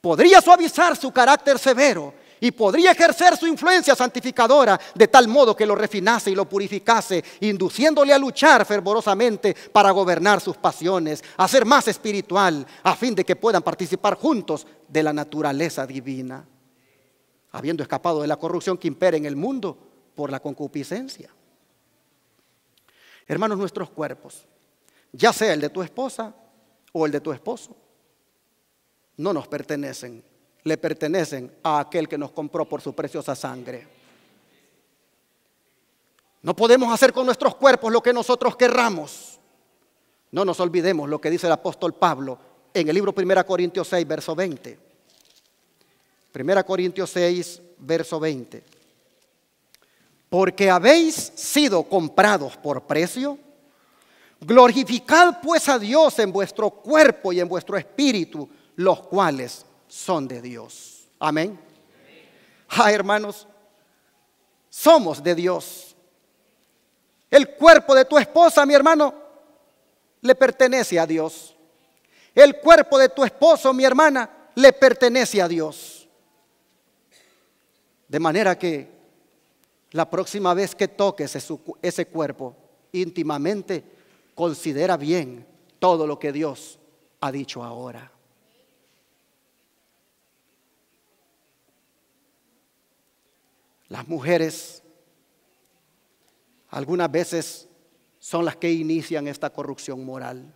Podría suavizar su carácter severo y podría ejercer su influencia santificadora de tal modo que lo refinase y lo purificase, induciéndole a luchar fervorosamente para gobernar sus pasiones, a ser más espiritual, a fin de que puedan participar juntos de la naturaleza divina, habiendo escapado de la corrupción que impera en el mundo por la concupiscencia. Hermanos, nuestros cuerpos, ya sea el de tu esposa o el de tu esposo, no nos pertenecen, le pertenecen a aquel que nos compró por su preciosa sangre. No podemos hacer con nuestros cuerpos lo que nosotros querramos. No nos olvidemos lo que dice el apóstol Pablo en el libro 1 Corintios 6, verso 20. 1 Corintios 6, verso 20 porque habéis sido comprados por precio. Glorificad pues a Dios en vuestro cuerpo y en vuestro espíritu, los cuales son de Dios. Amén. Ah, hermanos, somos de Dios. El cuerpo de tu esposa, mi hermano, le pertenece a Dios. El cuerpo de tu esposo, mi hermana, le pertenece a Dios. De manera que la próxima vez que toques ese cuerpo íntimamente, considera bien todo lo que Dios ha dicho ahora. Las mujeres algunas veces son las que inician esta corrupción moral.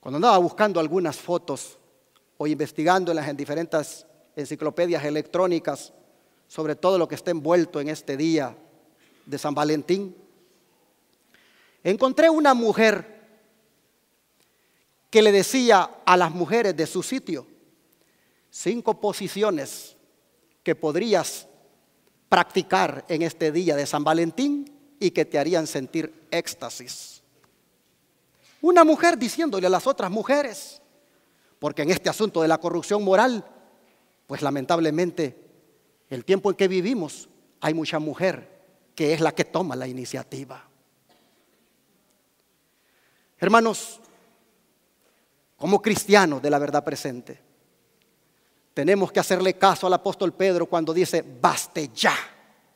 Cuando andaba buscando algunas fotos o investigándolas en diferentes enciclopedias electrónicas, sobre todo lo que está envuelto en este día de San Valentín. Encontré una mujer que le decía a las mujeres de su sitio, cinco posiciones que podrías practicar en este día de San Valentín y que te harían sentir éxtasis. Una mujer diciéndole a las otras mujeres, porque en este asunto de la corrupción moral, pues lamentablemente el tiempo en que vivimos, hay mucha mujer que es la que toma la iniciativa. Hermanos, como cristianos de la verdad presente, tenemos que hacerle caso al apóstol Pedro cuando dice, baste ya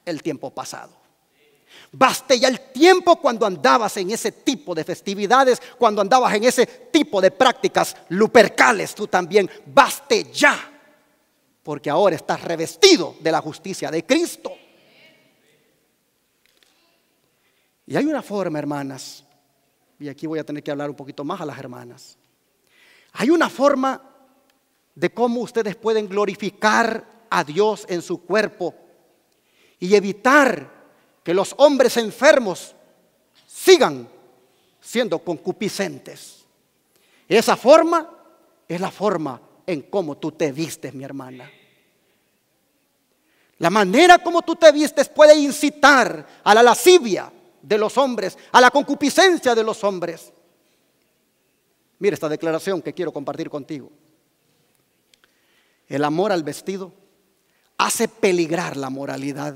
el tiempo pasado. Baste ya el tiempo cuando andabas en ese tipo de festividades, cuando andabas en ese tipo de prácticas lupercales, tú también. Baste ya porque ahora estás revestido de la justicia de Cristo. Y hay una forma, hermanas, y aquí voy a tener que hablar un poquito más a las hermanas. Hay una forma de cómo ustedes pueden glorificar a Dios en su cuerpo y evitar que los hombres enfermos sigan siendo concupiscentes. Esa forma es la forma en cómo tú te vistes, mi hermana. La manera como tú te vistes puede incitar a la lascivia de los hombres, a la concupiscencia de los hombres. Mira esta declaración que quiero compartir contigo. El amor al vestido hace peligrar la moralidad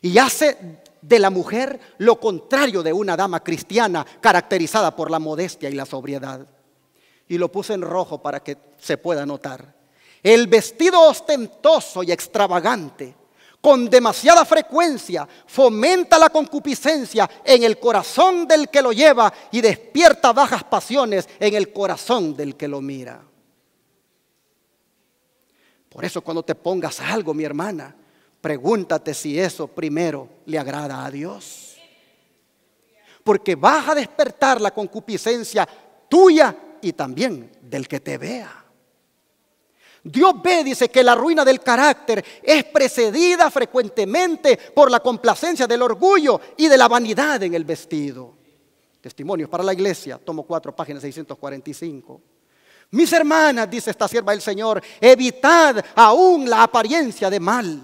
y hace de la mujer lo contrario de una dama cristiana caracterizada por la modestia y la sobriedad y lo puse en rojo para que se pueda notar. El vestido ostentoso y extravagante, con demasiada frecuencia, fomenta la concupiscencia en el corazón del que lo lleva y despierta bajas pasiones en el corazón del que lo mira. Por eso cuando te pongas algo, mi hermana, pregúntate si eso primero le agrada a Dios. Porque vas a despertar la concupiscencia tuya y también del que te vea. Dios ve, dice, que la ruina del carácter es precedida frecuentemente por la complacencia del orgullo y de la vanidad en el vestido. Testimonios para la iglesia, tomo 4, página 645. Mis hermanas, dice esta sierva del Señor, evitad aún la apariencia de mal.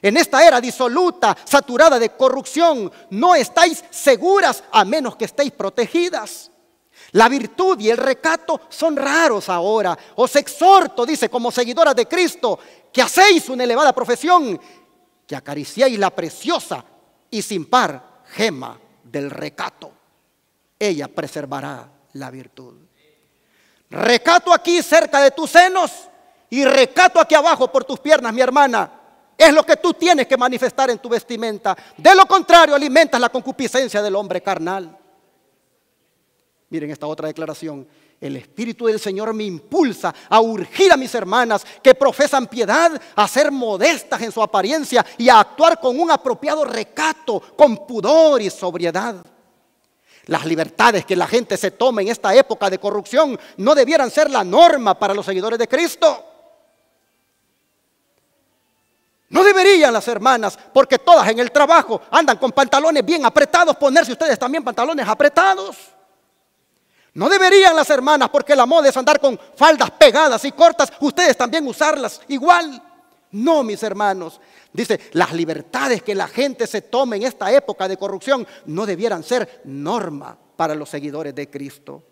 En esta era disoluta, saturada de corrupción, no estáis seguras a menos que estéis protegidas. La virtud y el recato son raros ahora. Os exhorto, dice, como seguidora de Cristo, que hacéis una elevada profesión, que acariciéis la preciosa y sin par gema del recato. Ella preservará la virtud. Recato aquí cerca de tus senos y recato aquí abajo por tus piernas, mi hermana. Es lo que tú tienes que manifestar en tu vestimenta. De lo contrario, alimentas la concupiscencia del hombre carnal. Miren esta otra declaración. El Espíritu del Señor me impulsa a urgir a mis hermanas que profesan piedad, a ser modestas en su apariencia y a actuar con un apropiado recato, con pudor y sobriedad. Las libertades que la gente se toma en esta época de corrupción no debieran ser la norma para los seguidores de Cristo. No deberían las hermanas, porque todas en el trabajo andan con pantalones bien apretados, ponerse ustedes también pantalones apretados. No deberían las hermanas, porque la moda es andar con faldas pegadas y cortas, ustedes también usarlas igual. No, mis hermanos. Dice, las libertades que la gente se tome en esta época de corrupción no debieran ser norma para los seguidores de Cristo.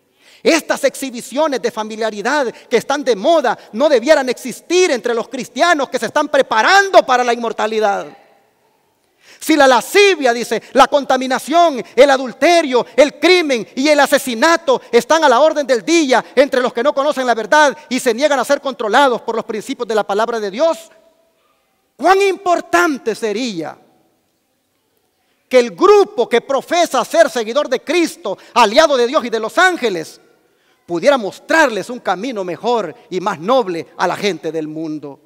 Estas exhibiciones de familiaridad que están de moda no debieran existir entre los cristianos que se están preparando para la inmortalidad. Si la lascivia, dice, la contaminación, el adulterio, el crimen y el asesinato están a la orden del día entre los que no conocen la verdad y se niegan a ser controlados por los principios de la palabra de Dios, ¿cuán importante sería que el grupo que profesa ser seguidor de Cristo, aliado de Dios y de los ángeles, pudiera mostrarles un camino mejor y más noble a la gente del mundo?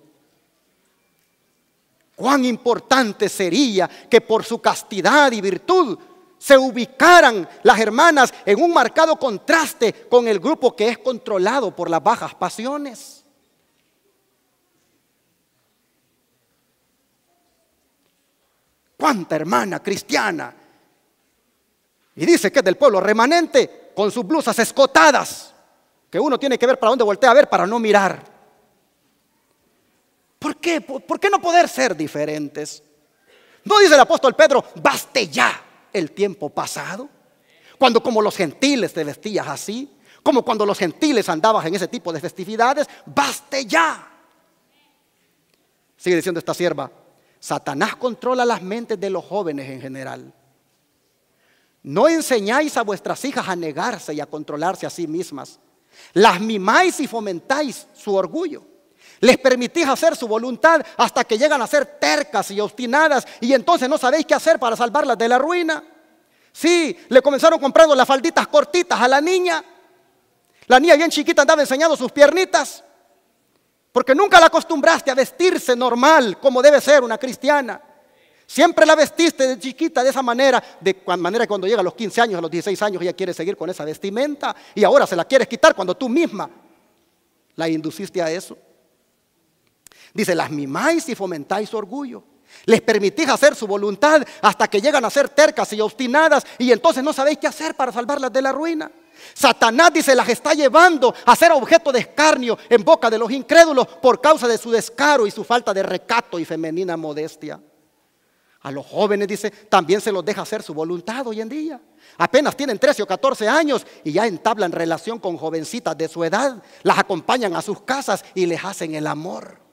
Cuán importante sería que por su castidad y virtud se ubicaran las hermanas en un marcado contraste con el grupo que es controlado por las bajas pasiones. ¿Cuánta hermana cristiana? Y dice que es del pueblo remanente, con sus blusas escotadas, que uno tiene que ver para dónde voltea a ver para no mirar. ¿Por qué no poder ser diferentes? ¿No dice el apóstol Pedro, baste ya el tiempo pasado? Cuando como los gentiles te vestías así, como cuando los gentiles andabas en ese tipo de festividades, baste ya. Sigue diciendo esta sierva, Satanás controla las mentes de los jóvenes en general. No enseñáis a vuestras hijas a negarse y a controlarse a sí mismas. Las mimáis y fomentáis su orgullo. Les permitís hacer su voluntad hasta que llegan a ser tercas y obstinadas y entonces no sabéis qué hacer para salvarlas de la ruina. Sí, le comenzaron comprando las falditas cortitas a la niña. La niña bien chiquita andaba enseñando sus piernitas. Porque nunca la acostumbraste a vestirse normal como debe ser una cristiana. Siempre la vestiste de chiquita de esa manera, de manera que cuando llega a los 15 años, a los 16 años, ella quiere seguir con esa vestimenta y ahora se la quieres quitar cuando tú misma la induciste a eso. Dice, las mimáis y fomentáis su orgullo. Les permitís hacer su voluntad hasta que llegan a ser tercas y obstinadas y entonces no sabéis qué hacer para salvarlas de la ruina. Satanás dice, las está llevando a ser objeto de escarnio en boca de los incrédulos por causa de su descaro y su falta de recato y femenina modestia. A los jóvenes, dice, también se los deja hacer su voluntad hoy en día. Apenas tienen 13 o 14 años y ya entablan relación con jovencitas de su edad. Las acompañan a sus casas y les hacen el amor.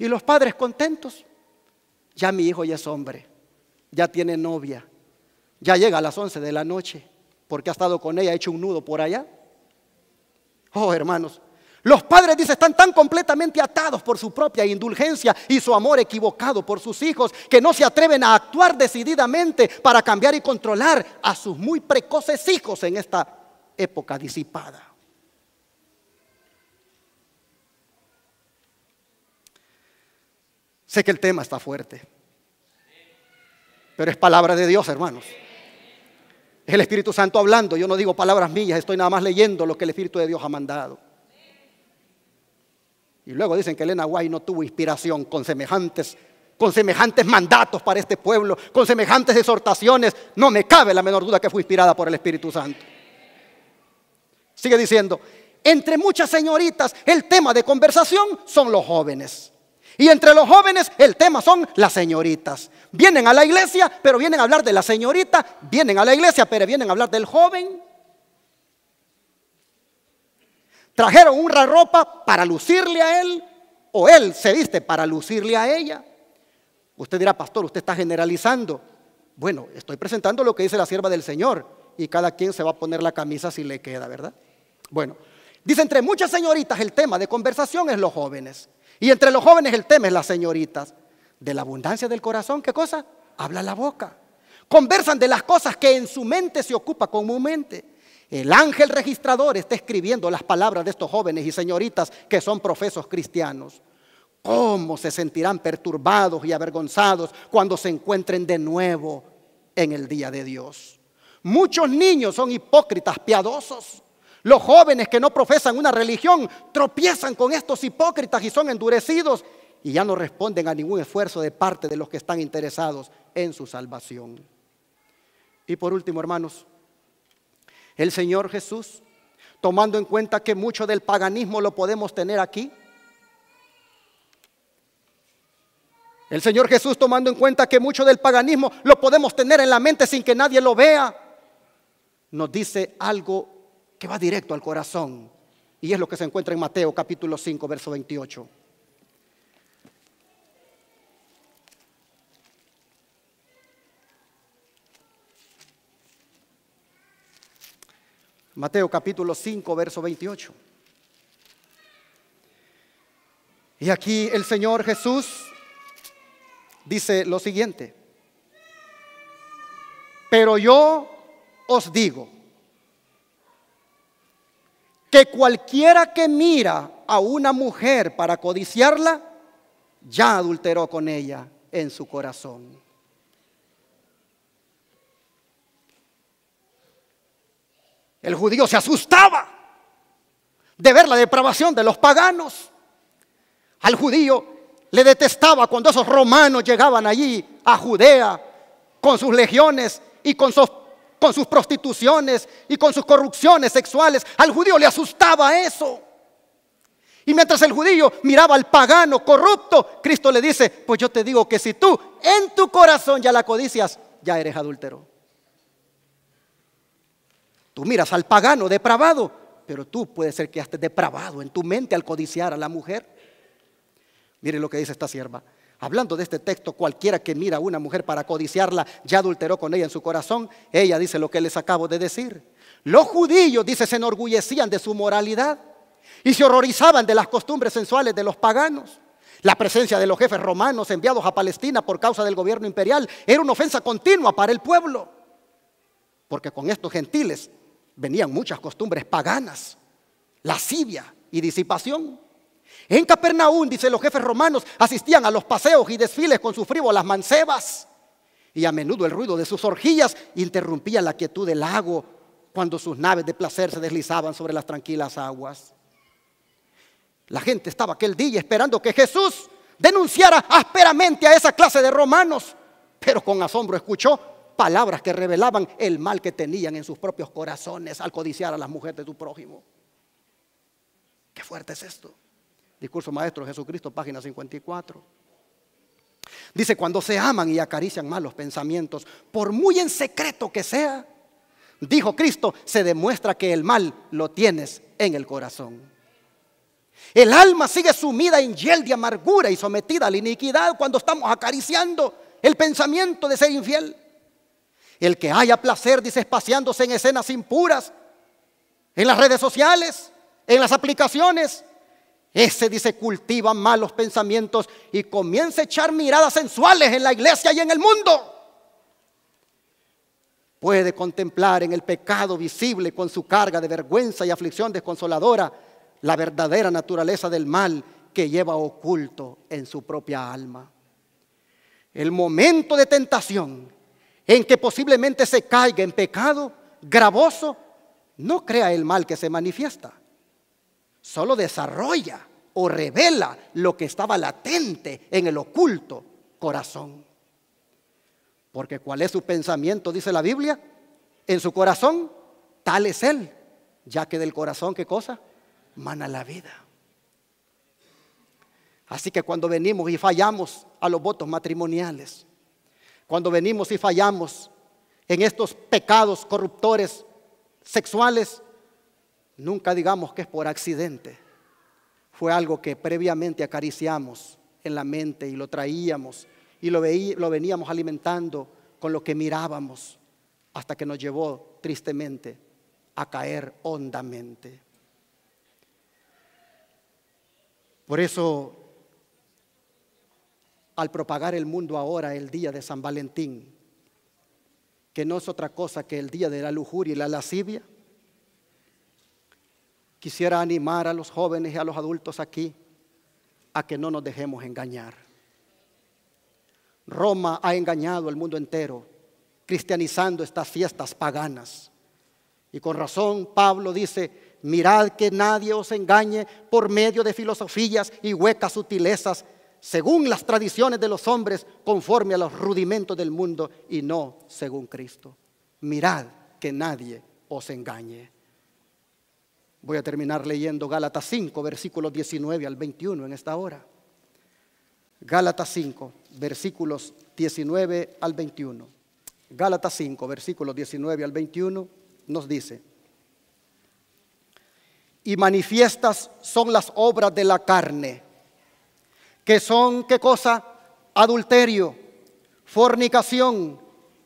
Y los padres contentos. Ya mi hijo ya es hombre, ya tiene novia, ya llega a las 11 de la noche porque ha estado con ella, ha hecho un nudo por allá. Oh, hermanos, los padres, dice, están tan completamente atados por su propia indulgencia y su amor equivocado por sus hijos que no se atreven a actuar decididamente para cambiar y controlar a sus muy precoces hijos en esta época disipada. Sé que el tema está fuerte, pero es palabra de Dios, hermanos. Es el Espíritu Santo hablando, yo no digo palabras mías, estoy nada más leyendo lo que el Espíritu de Dios ha mandado. Y luego dicen que Elena Guay no tuvo inspiración con semejantes, con semejantes mandatos para este pueblo, con semejantes exhortaciones. No me cabe la menor duda que fue inspirada por el Espíritu Santo. Sigue diciendo, entre muchas señoritas, el tema de conversación son los jóvenes. Y entre los jóvenes el tema son las señoritas. Vienen a la iglesia, pero vienen a hablar de la señorita, vienen a la iglesia, pero vienen a hablar del joven. Trajeron una ropa para lucirle a él, o él se viste para lucirle a ella. Usted dirá, pastor, usted está generalizando. Bueno, estoy presentando lo que dice la sierva del Señor y cada quien se va a poner la camisa si le queda, ¿verdad? Bueno, dice entre muchas señoritas el tema de conversación es los jóvenes. Y entre los jóvenes el tema es las señoritas. De la abundancia del corazón, ¿qué cosa? Habla la boca. Conversan de las cosas que en su mente se ocupa comúnmente. El ángel registrador está escribiendo las palabras de estos jóvenes y señoritas que son profesos cristianos. ¿Cómo se sentirán perturbados y avergonzados cuando se encuentren de nuevo en el día de Dios? Muchos niños son hipócritas, piadosos, los jóvenes que no profesan una religión tropiezan con estos hipócritas y son endurecidos y ya no responden a ningún esfuerzo de parte de los que están interesados en su salvación. Y por último, hermanos, el Señor Jesús, tomando en cuenta que mucho del paganismo lo podemos tener aquí, el Señor Jesús tomando en cuenta que mucho del paganismo lo podemos tener en la mente sin que nadie lo vea, nos dice algo que va directo al corazón. Y es lo que se encuentra en Mateo capítulo 5, verso 28. Mateo capítulo 5, verso 28. Y aquí el Señor Jesús dice lo siguiente, pero yo os digo, que cualquiera que mira a una mujer para codiciarla, ya adulteró con ella en su corazón. El judío se asustaba de ver la depravación de los paganos. Al judío le detestaba cuando esos romanos llegaban allí a Judea con sus legiones y con sus con sus prostituciones y con sus corrupciones sexuales. Al judío le asustaba eso. Y mientras el judío miraba al pagano corrupto, Cristo le dice, pues yo te digo que si tú en tu corazón ya la codicias, ya eres adúltero. Tú miras al pagano depravado, pero tú puedes ser que estés depravado en tu mente al codiciar a la mujer. Mire lo que dice esta sierva. Hablando de este texto, cualquiera que mira a una mujer para codiciarla ya adulteró con ella en su corazón. Ella dice lo que les acabo de decir. Los judíos, dice, se enorgullecían de su moralidad y se horrorizaban de las costumbres sensuales de los paganos. La presencia de los jefes romanos enviados a Palestina por causa del gobierno imperial era una ofensa continua para el pueblo, porque con estos gentiles venían muchas costumbres paganas, lascivia y disipación. En Capernaum, dice, los jefes romanos asistían a los paseos y desfiles con sus frívolas mancebas. Y a menudo el ruido de sus orgías interrumpía la quietud del lago cuando sus naves de placer se deslizaban sobre las tranquilas aguas. La gente estaba aquel día esperando que Jesús denunciara ásperamente a esa clase de romanos, pero con asombro escuchó palabras que revelaban el mal que tenían en sus propios corazones al codiciar a las mujeres de su prójimo. Qué fuerte es esto. Discurso Maestro Jesucristo, página 54. Dice, cuando se aman y acarician malos pensamientos, por muy en secreto que sea, dijo Cristo, se demuestra que el mal lo tienes en el corazón. El alma sigue sumida en hiel de amargura y sometida a la iniquidad cuando estamos acariciando el pensamiento de ser infiel. El que haya placer, dice, espaciándose en escenas impuras, en las redes sociales, en las aplicaciones, ese dice, cultiva malos pensamientos y comienza a echar miradas sensuales en la iglesia y en el mundo. Puede contemplar en el pecado visible con su carga de vergüenza y aflicción desconsoladora la verdadera naturaleza del mal que lleva oculto en su propia alma. El momento de tentación en que posiblemente se caiga en pecado gravoso, no crea el mal que se manifiesta solo desarrolla o revela lo que estaba latente en el oculto corazón. Porque cuál es su pensamiento, dice la Biblia, en su corazón, tal es él, ya que del corazón, ¿qué cosa? Mana la vida. Así que cuando venimos y fallamos a los votos matrimoniales, cuando venimos y fallamos en estos pecados corruptores sexuales, Nunca digamos que es por accidente. Fue algo que previamente acariciamos en la mente y lo traíamos y lo, veníamos alimentando con lo que mirábamos hasta que nos llevó tristemente a caer hondamente. Por eso, al propagar el mundo ahora el día de San Valentín, que no es otra cosa que el día de la lujuria y la lascivia, Quisiera animar a los jóvenes y a los adultos aquí a que no nos dejemos engañar. Roma ha engañado al mundo entero, cristianizando estas fiestas paganas. Y con razón Pablo dice, mirad que nadie os engañe por medio de filosofías y huecas sutilezas, según las tradiciones de los hombres, conforme a los rudimentos del mundo y no según Cristo. Mirad que nadie os engañe. Voy a terminar leyendo Gálatas 5, versículos 19 al 21 en esta hora. Gálatas 5, versículos 19 al 21. Gálatas 5, versículos 19 al 21 nos dice, y manifiestas son las obras de la carne, que son, ¿qué cosa? Adulterio, fornicación,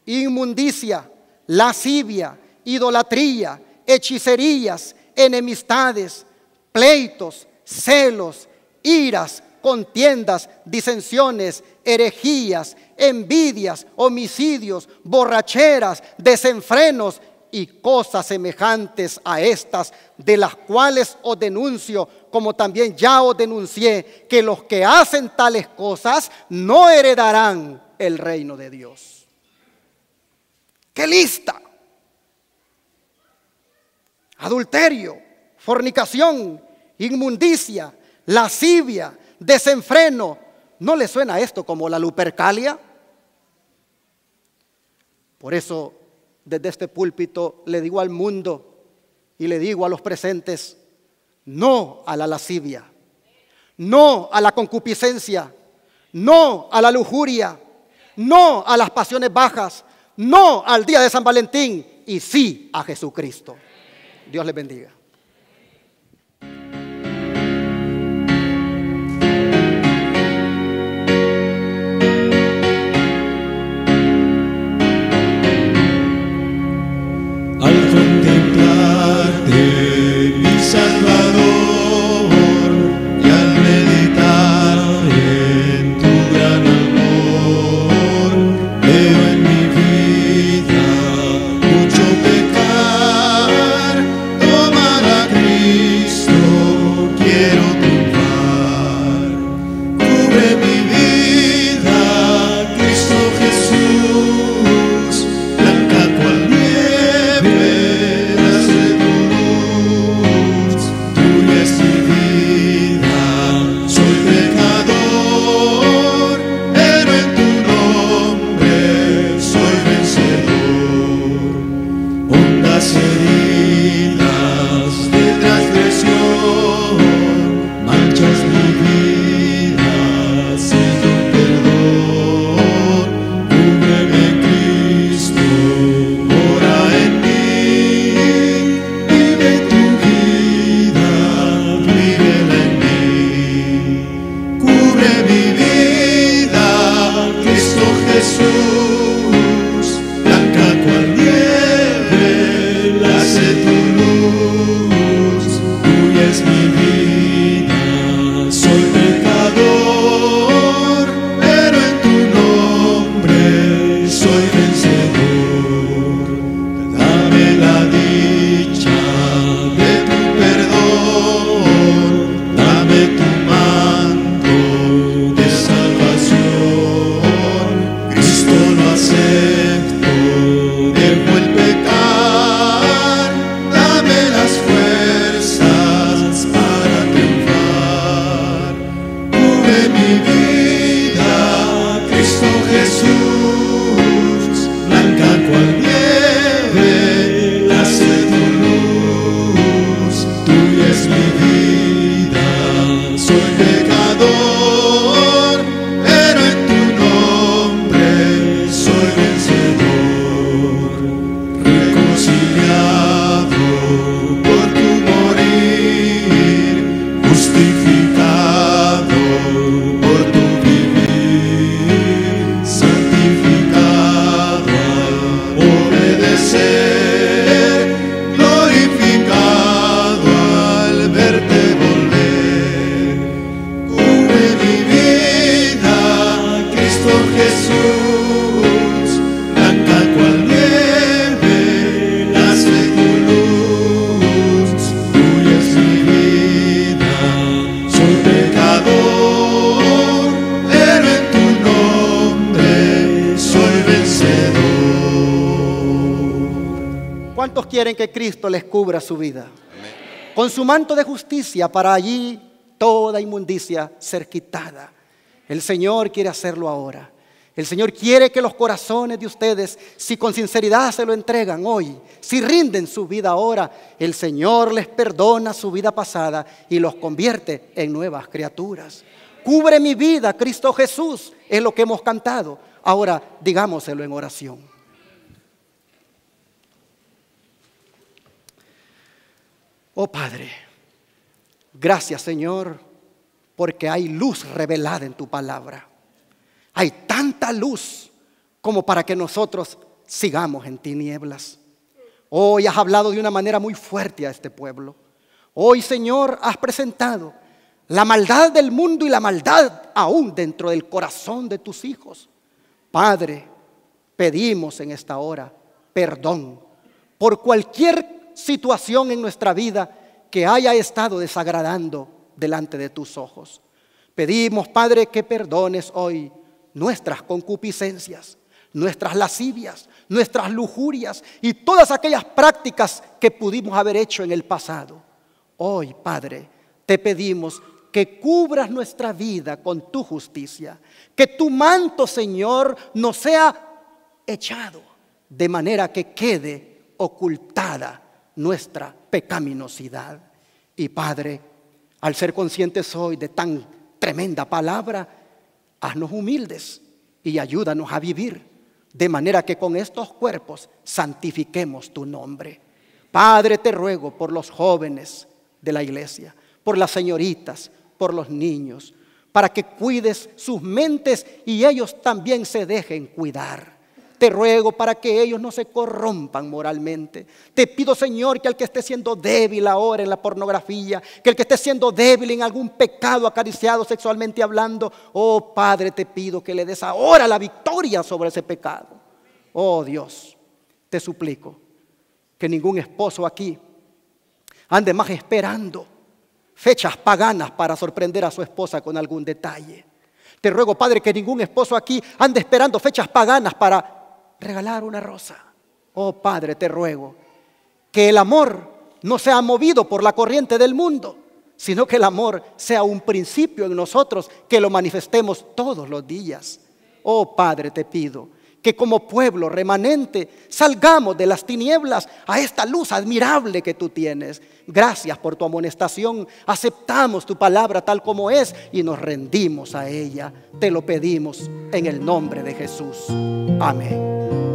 inmundicia, lascivia, idolatría, hechicerías, enemistades, pleitos, celos, iras, contiendas, disensiones, herejías, envidias, homicidios, borracheras, desenfrenos y cosas semejantes a estas, de las cuales os denuncio, como también ya os denuncié, que los que hacen tales cosas no heredarán el reino de Dios. ¡Qué lista! adulterio, fornicación, inmundicia, lascivia, desenfreno. ¿No le suena esto como la lupercalia? Por eso, desde este púlpito le digo al mundo y le digo a los presentes, no a la lascivia, no a la concupiscencia, no a la lujuria, no a las pasiones bajas, no al día de San Valentín y sí a Jesucristo. Dios les bendiga. que Cristo les cubra su vida. Con su manto de justicia para allí toda inmundicia ser quitada. El Señor quiere hacerlo ahora. El Señor quiere que los corazones de ustedes, si con sinceridad se lo entregan hoy, si rinden su vida ahora, el Señor les perdona su vida pasada y los convierte en nuevas criaturas. Cubre mi vida, Cristo Jesús, es lo que hemos cantado. Ahora digámoselo en oración. Oh Padre, gracias Señor, porque hay luz revelada en tu palabra. Hay tanta luz como para que nosotros sigamos en tinieblas. Hoy has hablado de una manera muy fuerte a este pueblo. Hoy, Señor, has presentado la maldad del mundo y la maldad aún dentro del corazón de tus hijos. Padre, pedimos en esta hora perdón por cualquier situación en nuestra vida que haya estado desagradando delante de tus ojos. Pedimos, Padre, que perdones hoy nuestras concupiscencias, nuestras lascivias, nuestras lujurias y todas aquellas prácticas que pudimos haber hecho en el pasado. Hoy, Padre, te pedimos que cubras nuestra vida con tu justicia, que tu manto, Señor, no sea echado, de manera que quede ocultada nuestra pecaminosidad. Y Padre, al ser conscientes hoy de tan tremenda palabra, haznos humildes y ayúdanos a vivir de manera que con estos cuerpos santifiquemos tu nombre. Padre, te ruego por los jóvenes de la iglesia, por las señoritas, por los niños, para que cuides sus mentes y ellos también se dejen cuidar. Te ruego para que ellos no se corrompan moralmente. Te pido, Señor, que al que esté siendo débil ahora en la pornografía, que el que esté siendo débil en algún pecado acariciado sexualmente hablando, oh Padre, te pido que le des ahora la victoria sobre ese pecado. Oh Dios, te suplico que ningún esposo aquí ande más esperando fechas paganas para sorprender a su esposa con algún detalle. Te ruego, Padre, que ningún esposo aquí ande esperando fechas paganas para regalar una rosa. Oh Padre, te ruego que el amor no sea movido por la corriente del mundo, sino que el amor sea un principio en nosotros, que lo manifestemos todos los días. Oh Padre, te pido que como pueblo remanente salgamos de las tinieblas a esta luz admirable que tú tienes, Gracias por tu amonestación. Aceptamos tu palabra tal como es y nos rendimos a ella. Te lo pedimos en el nombre de Jesús. Amén.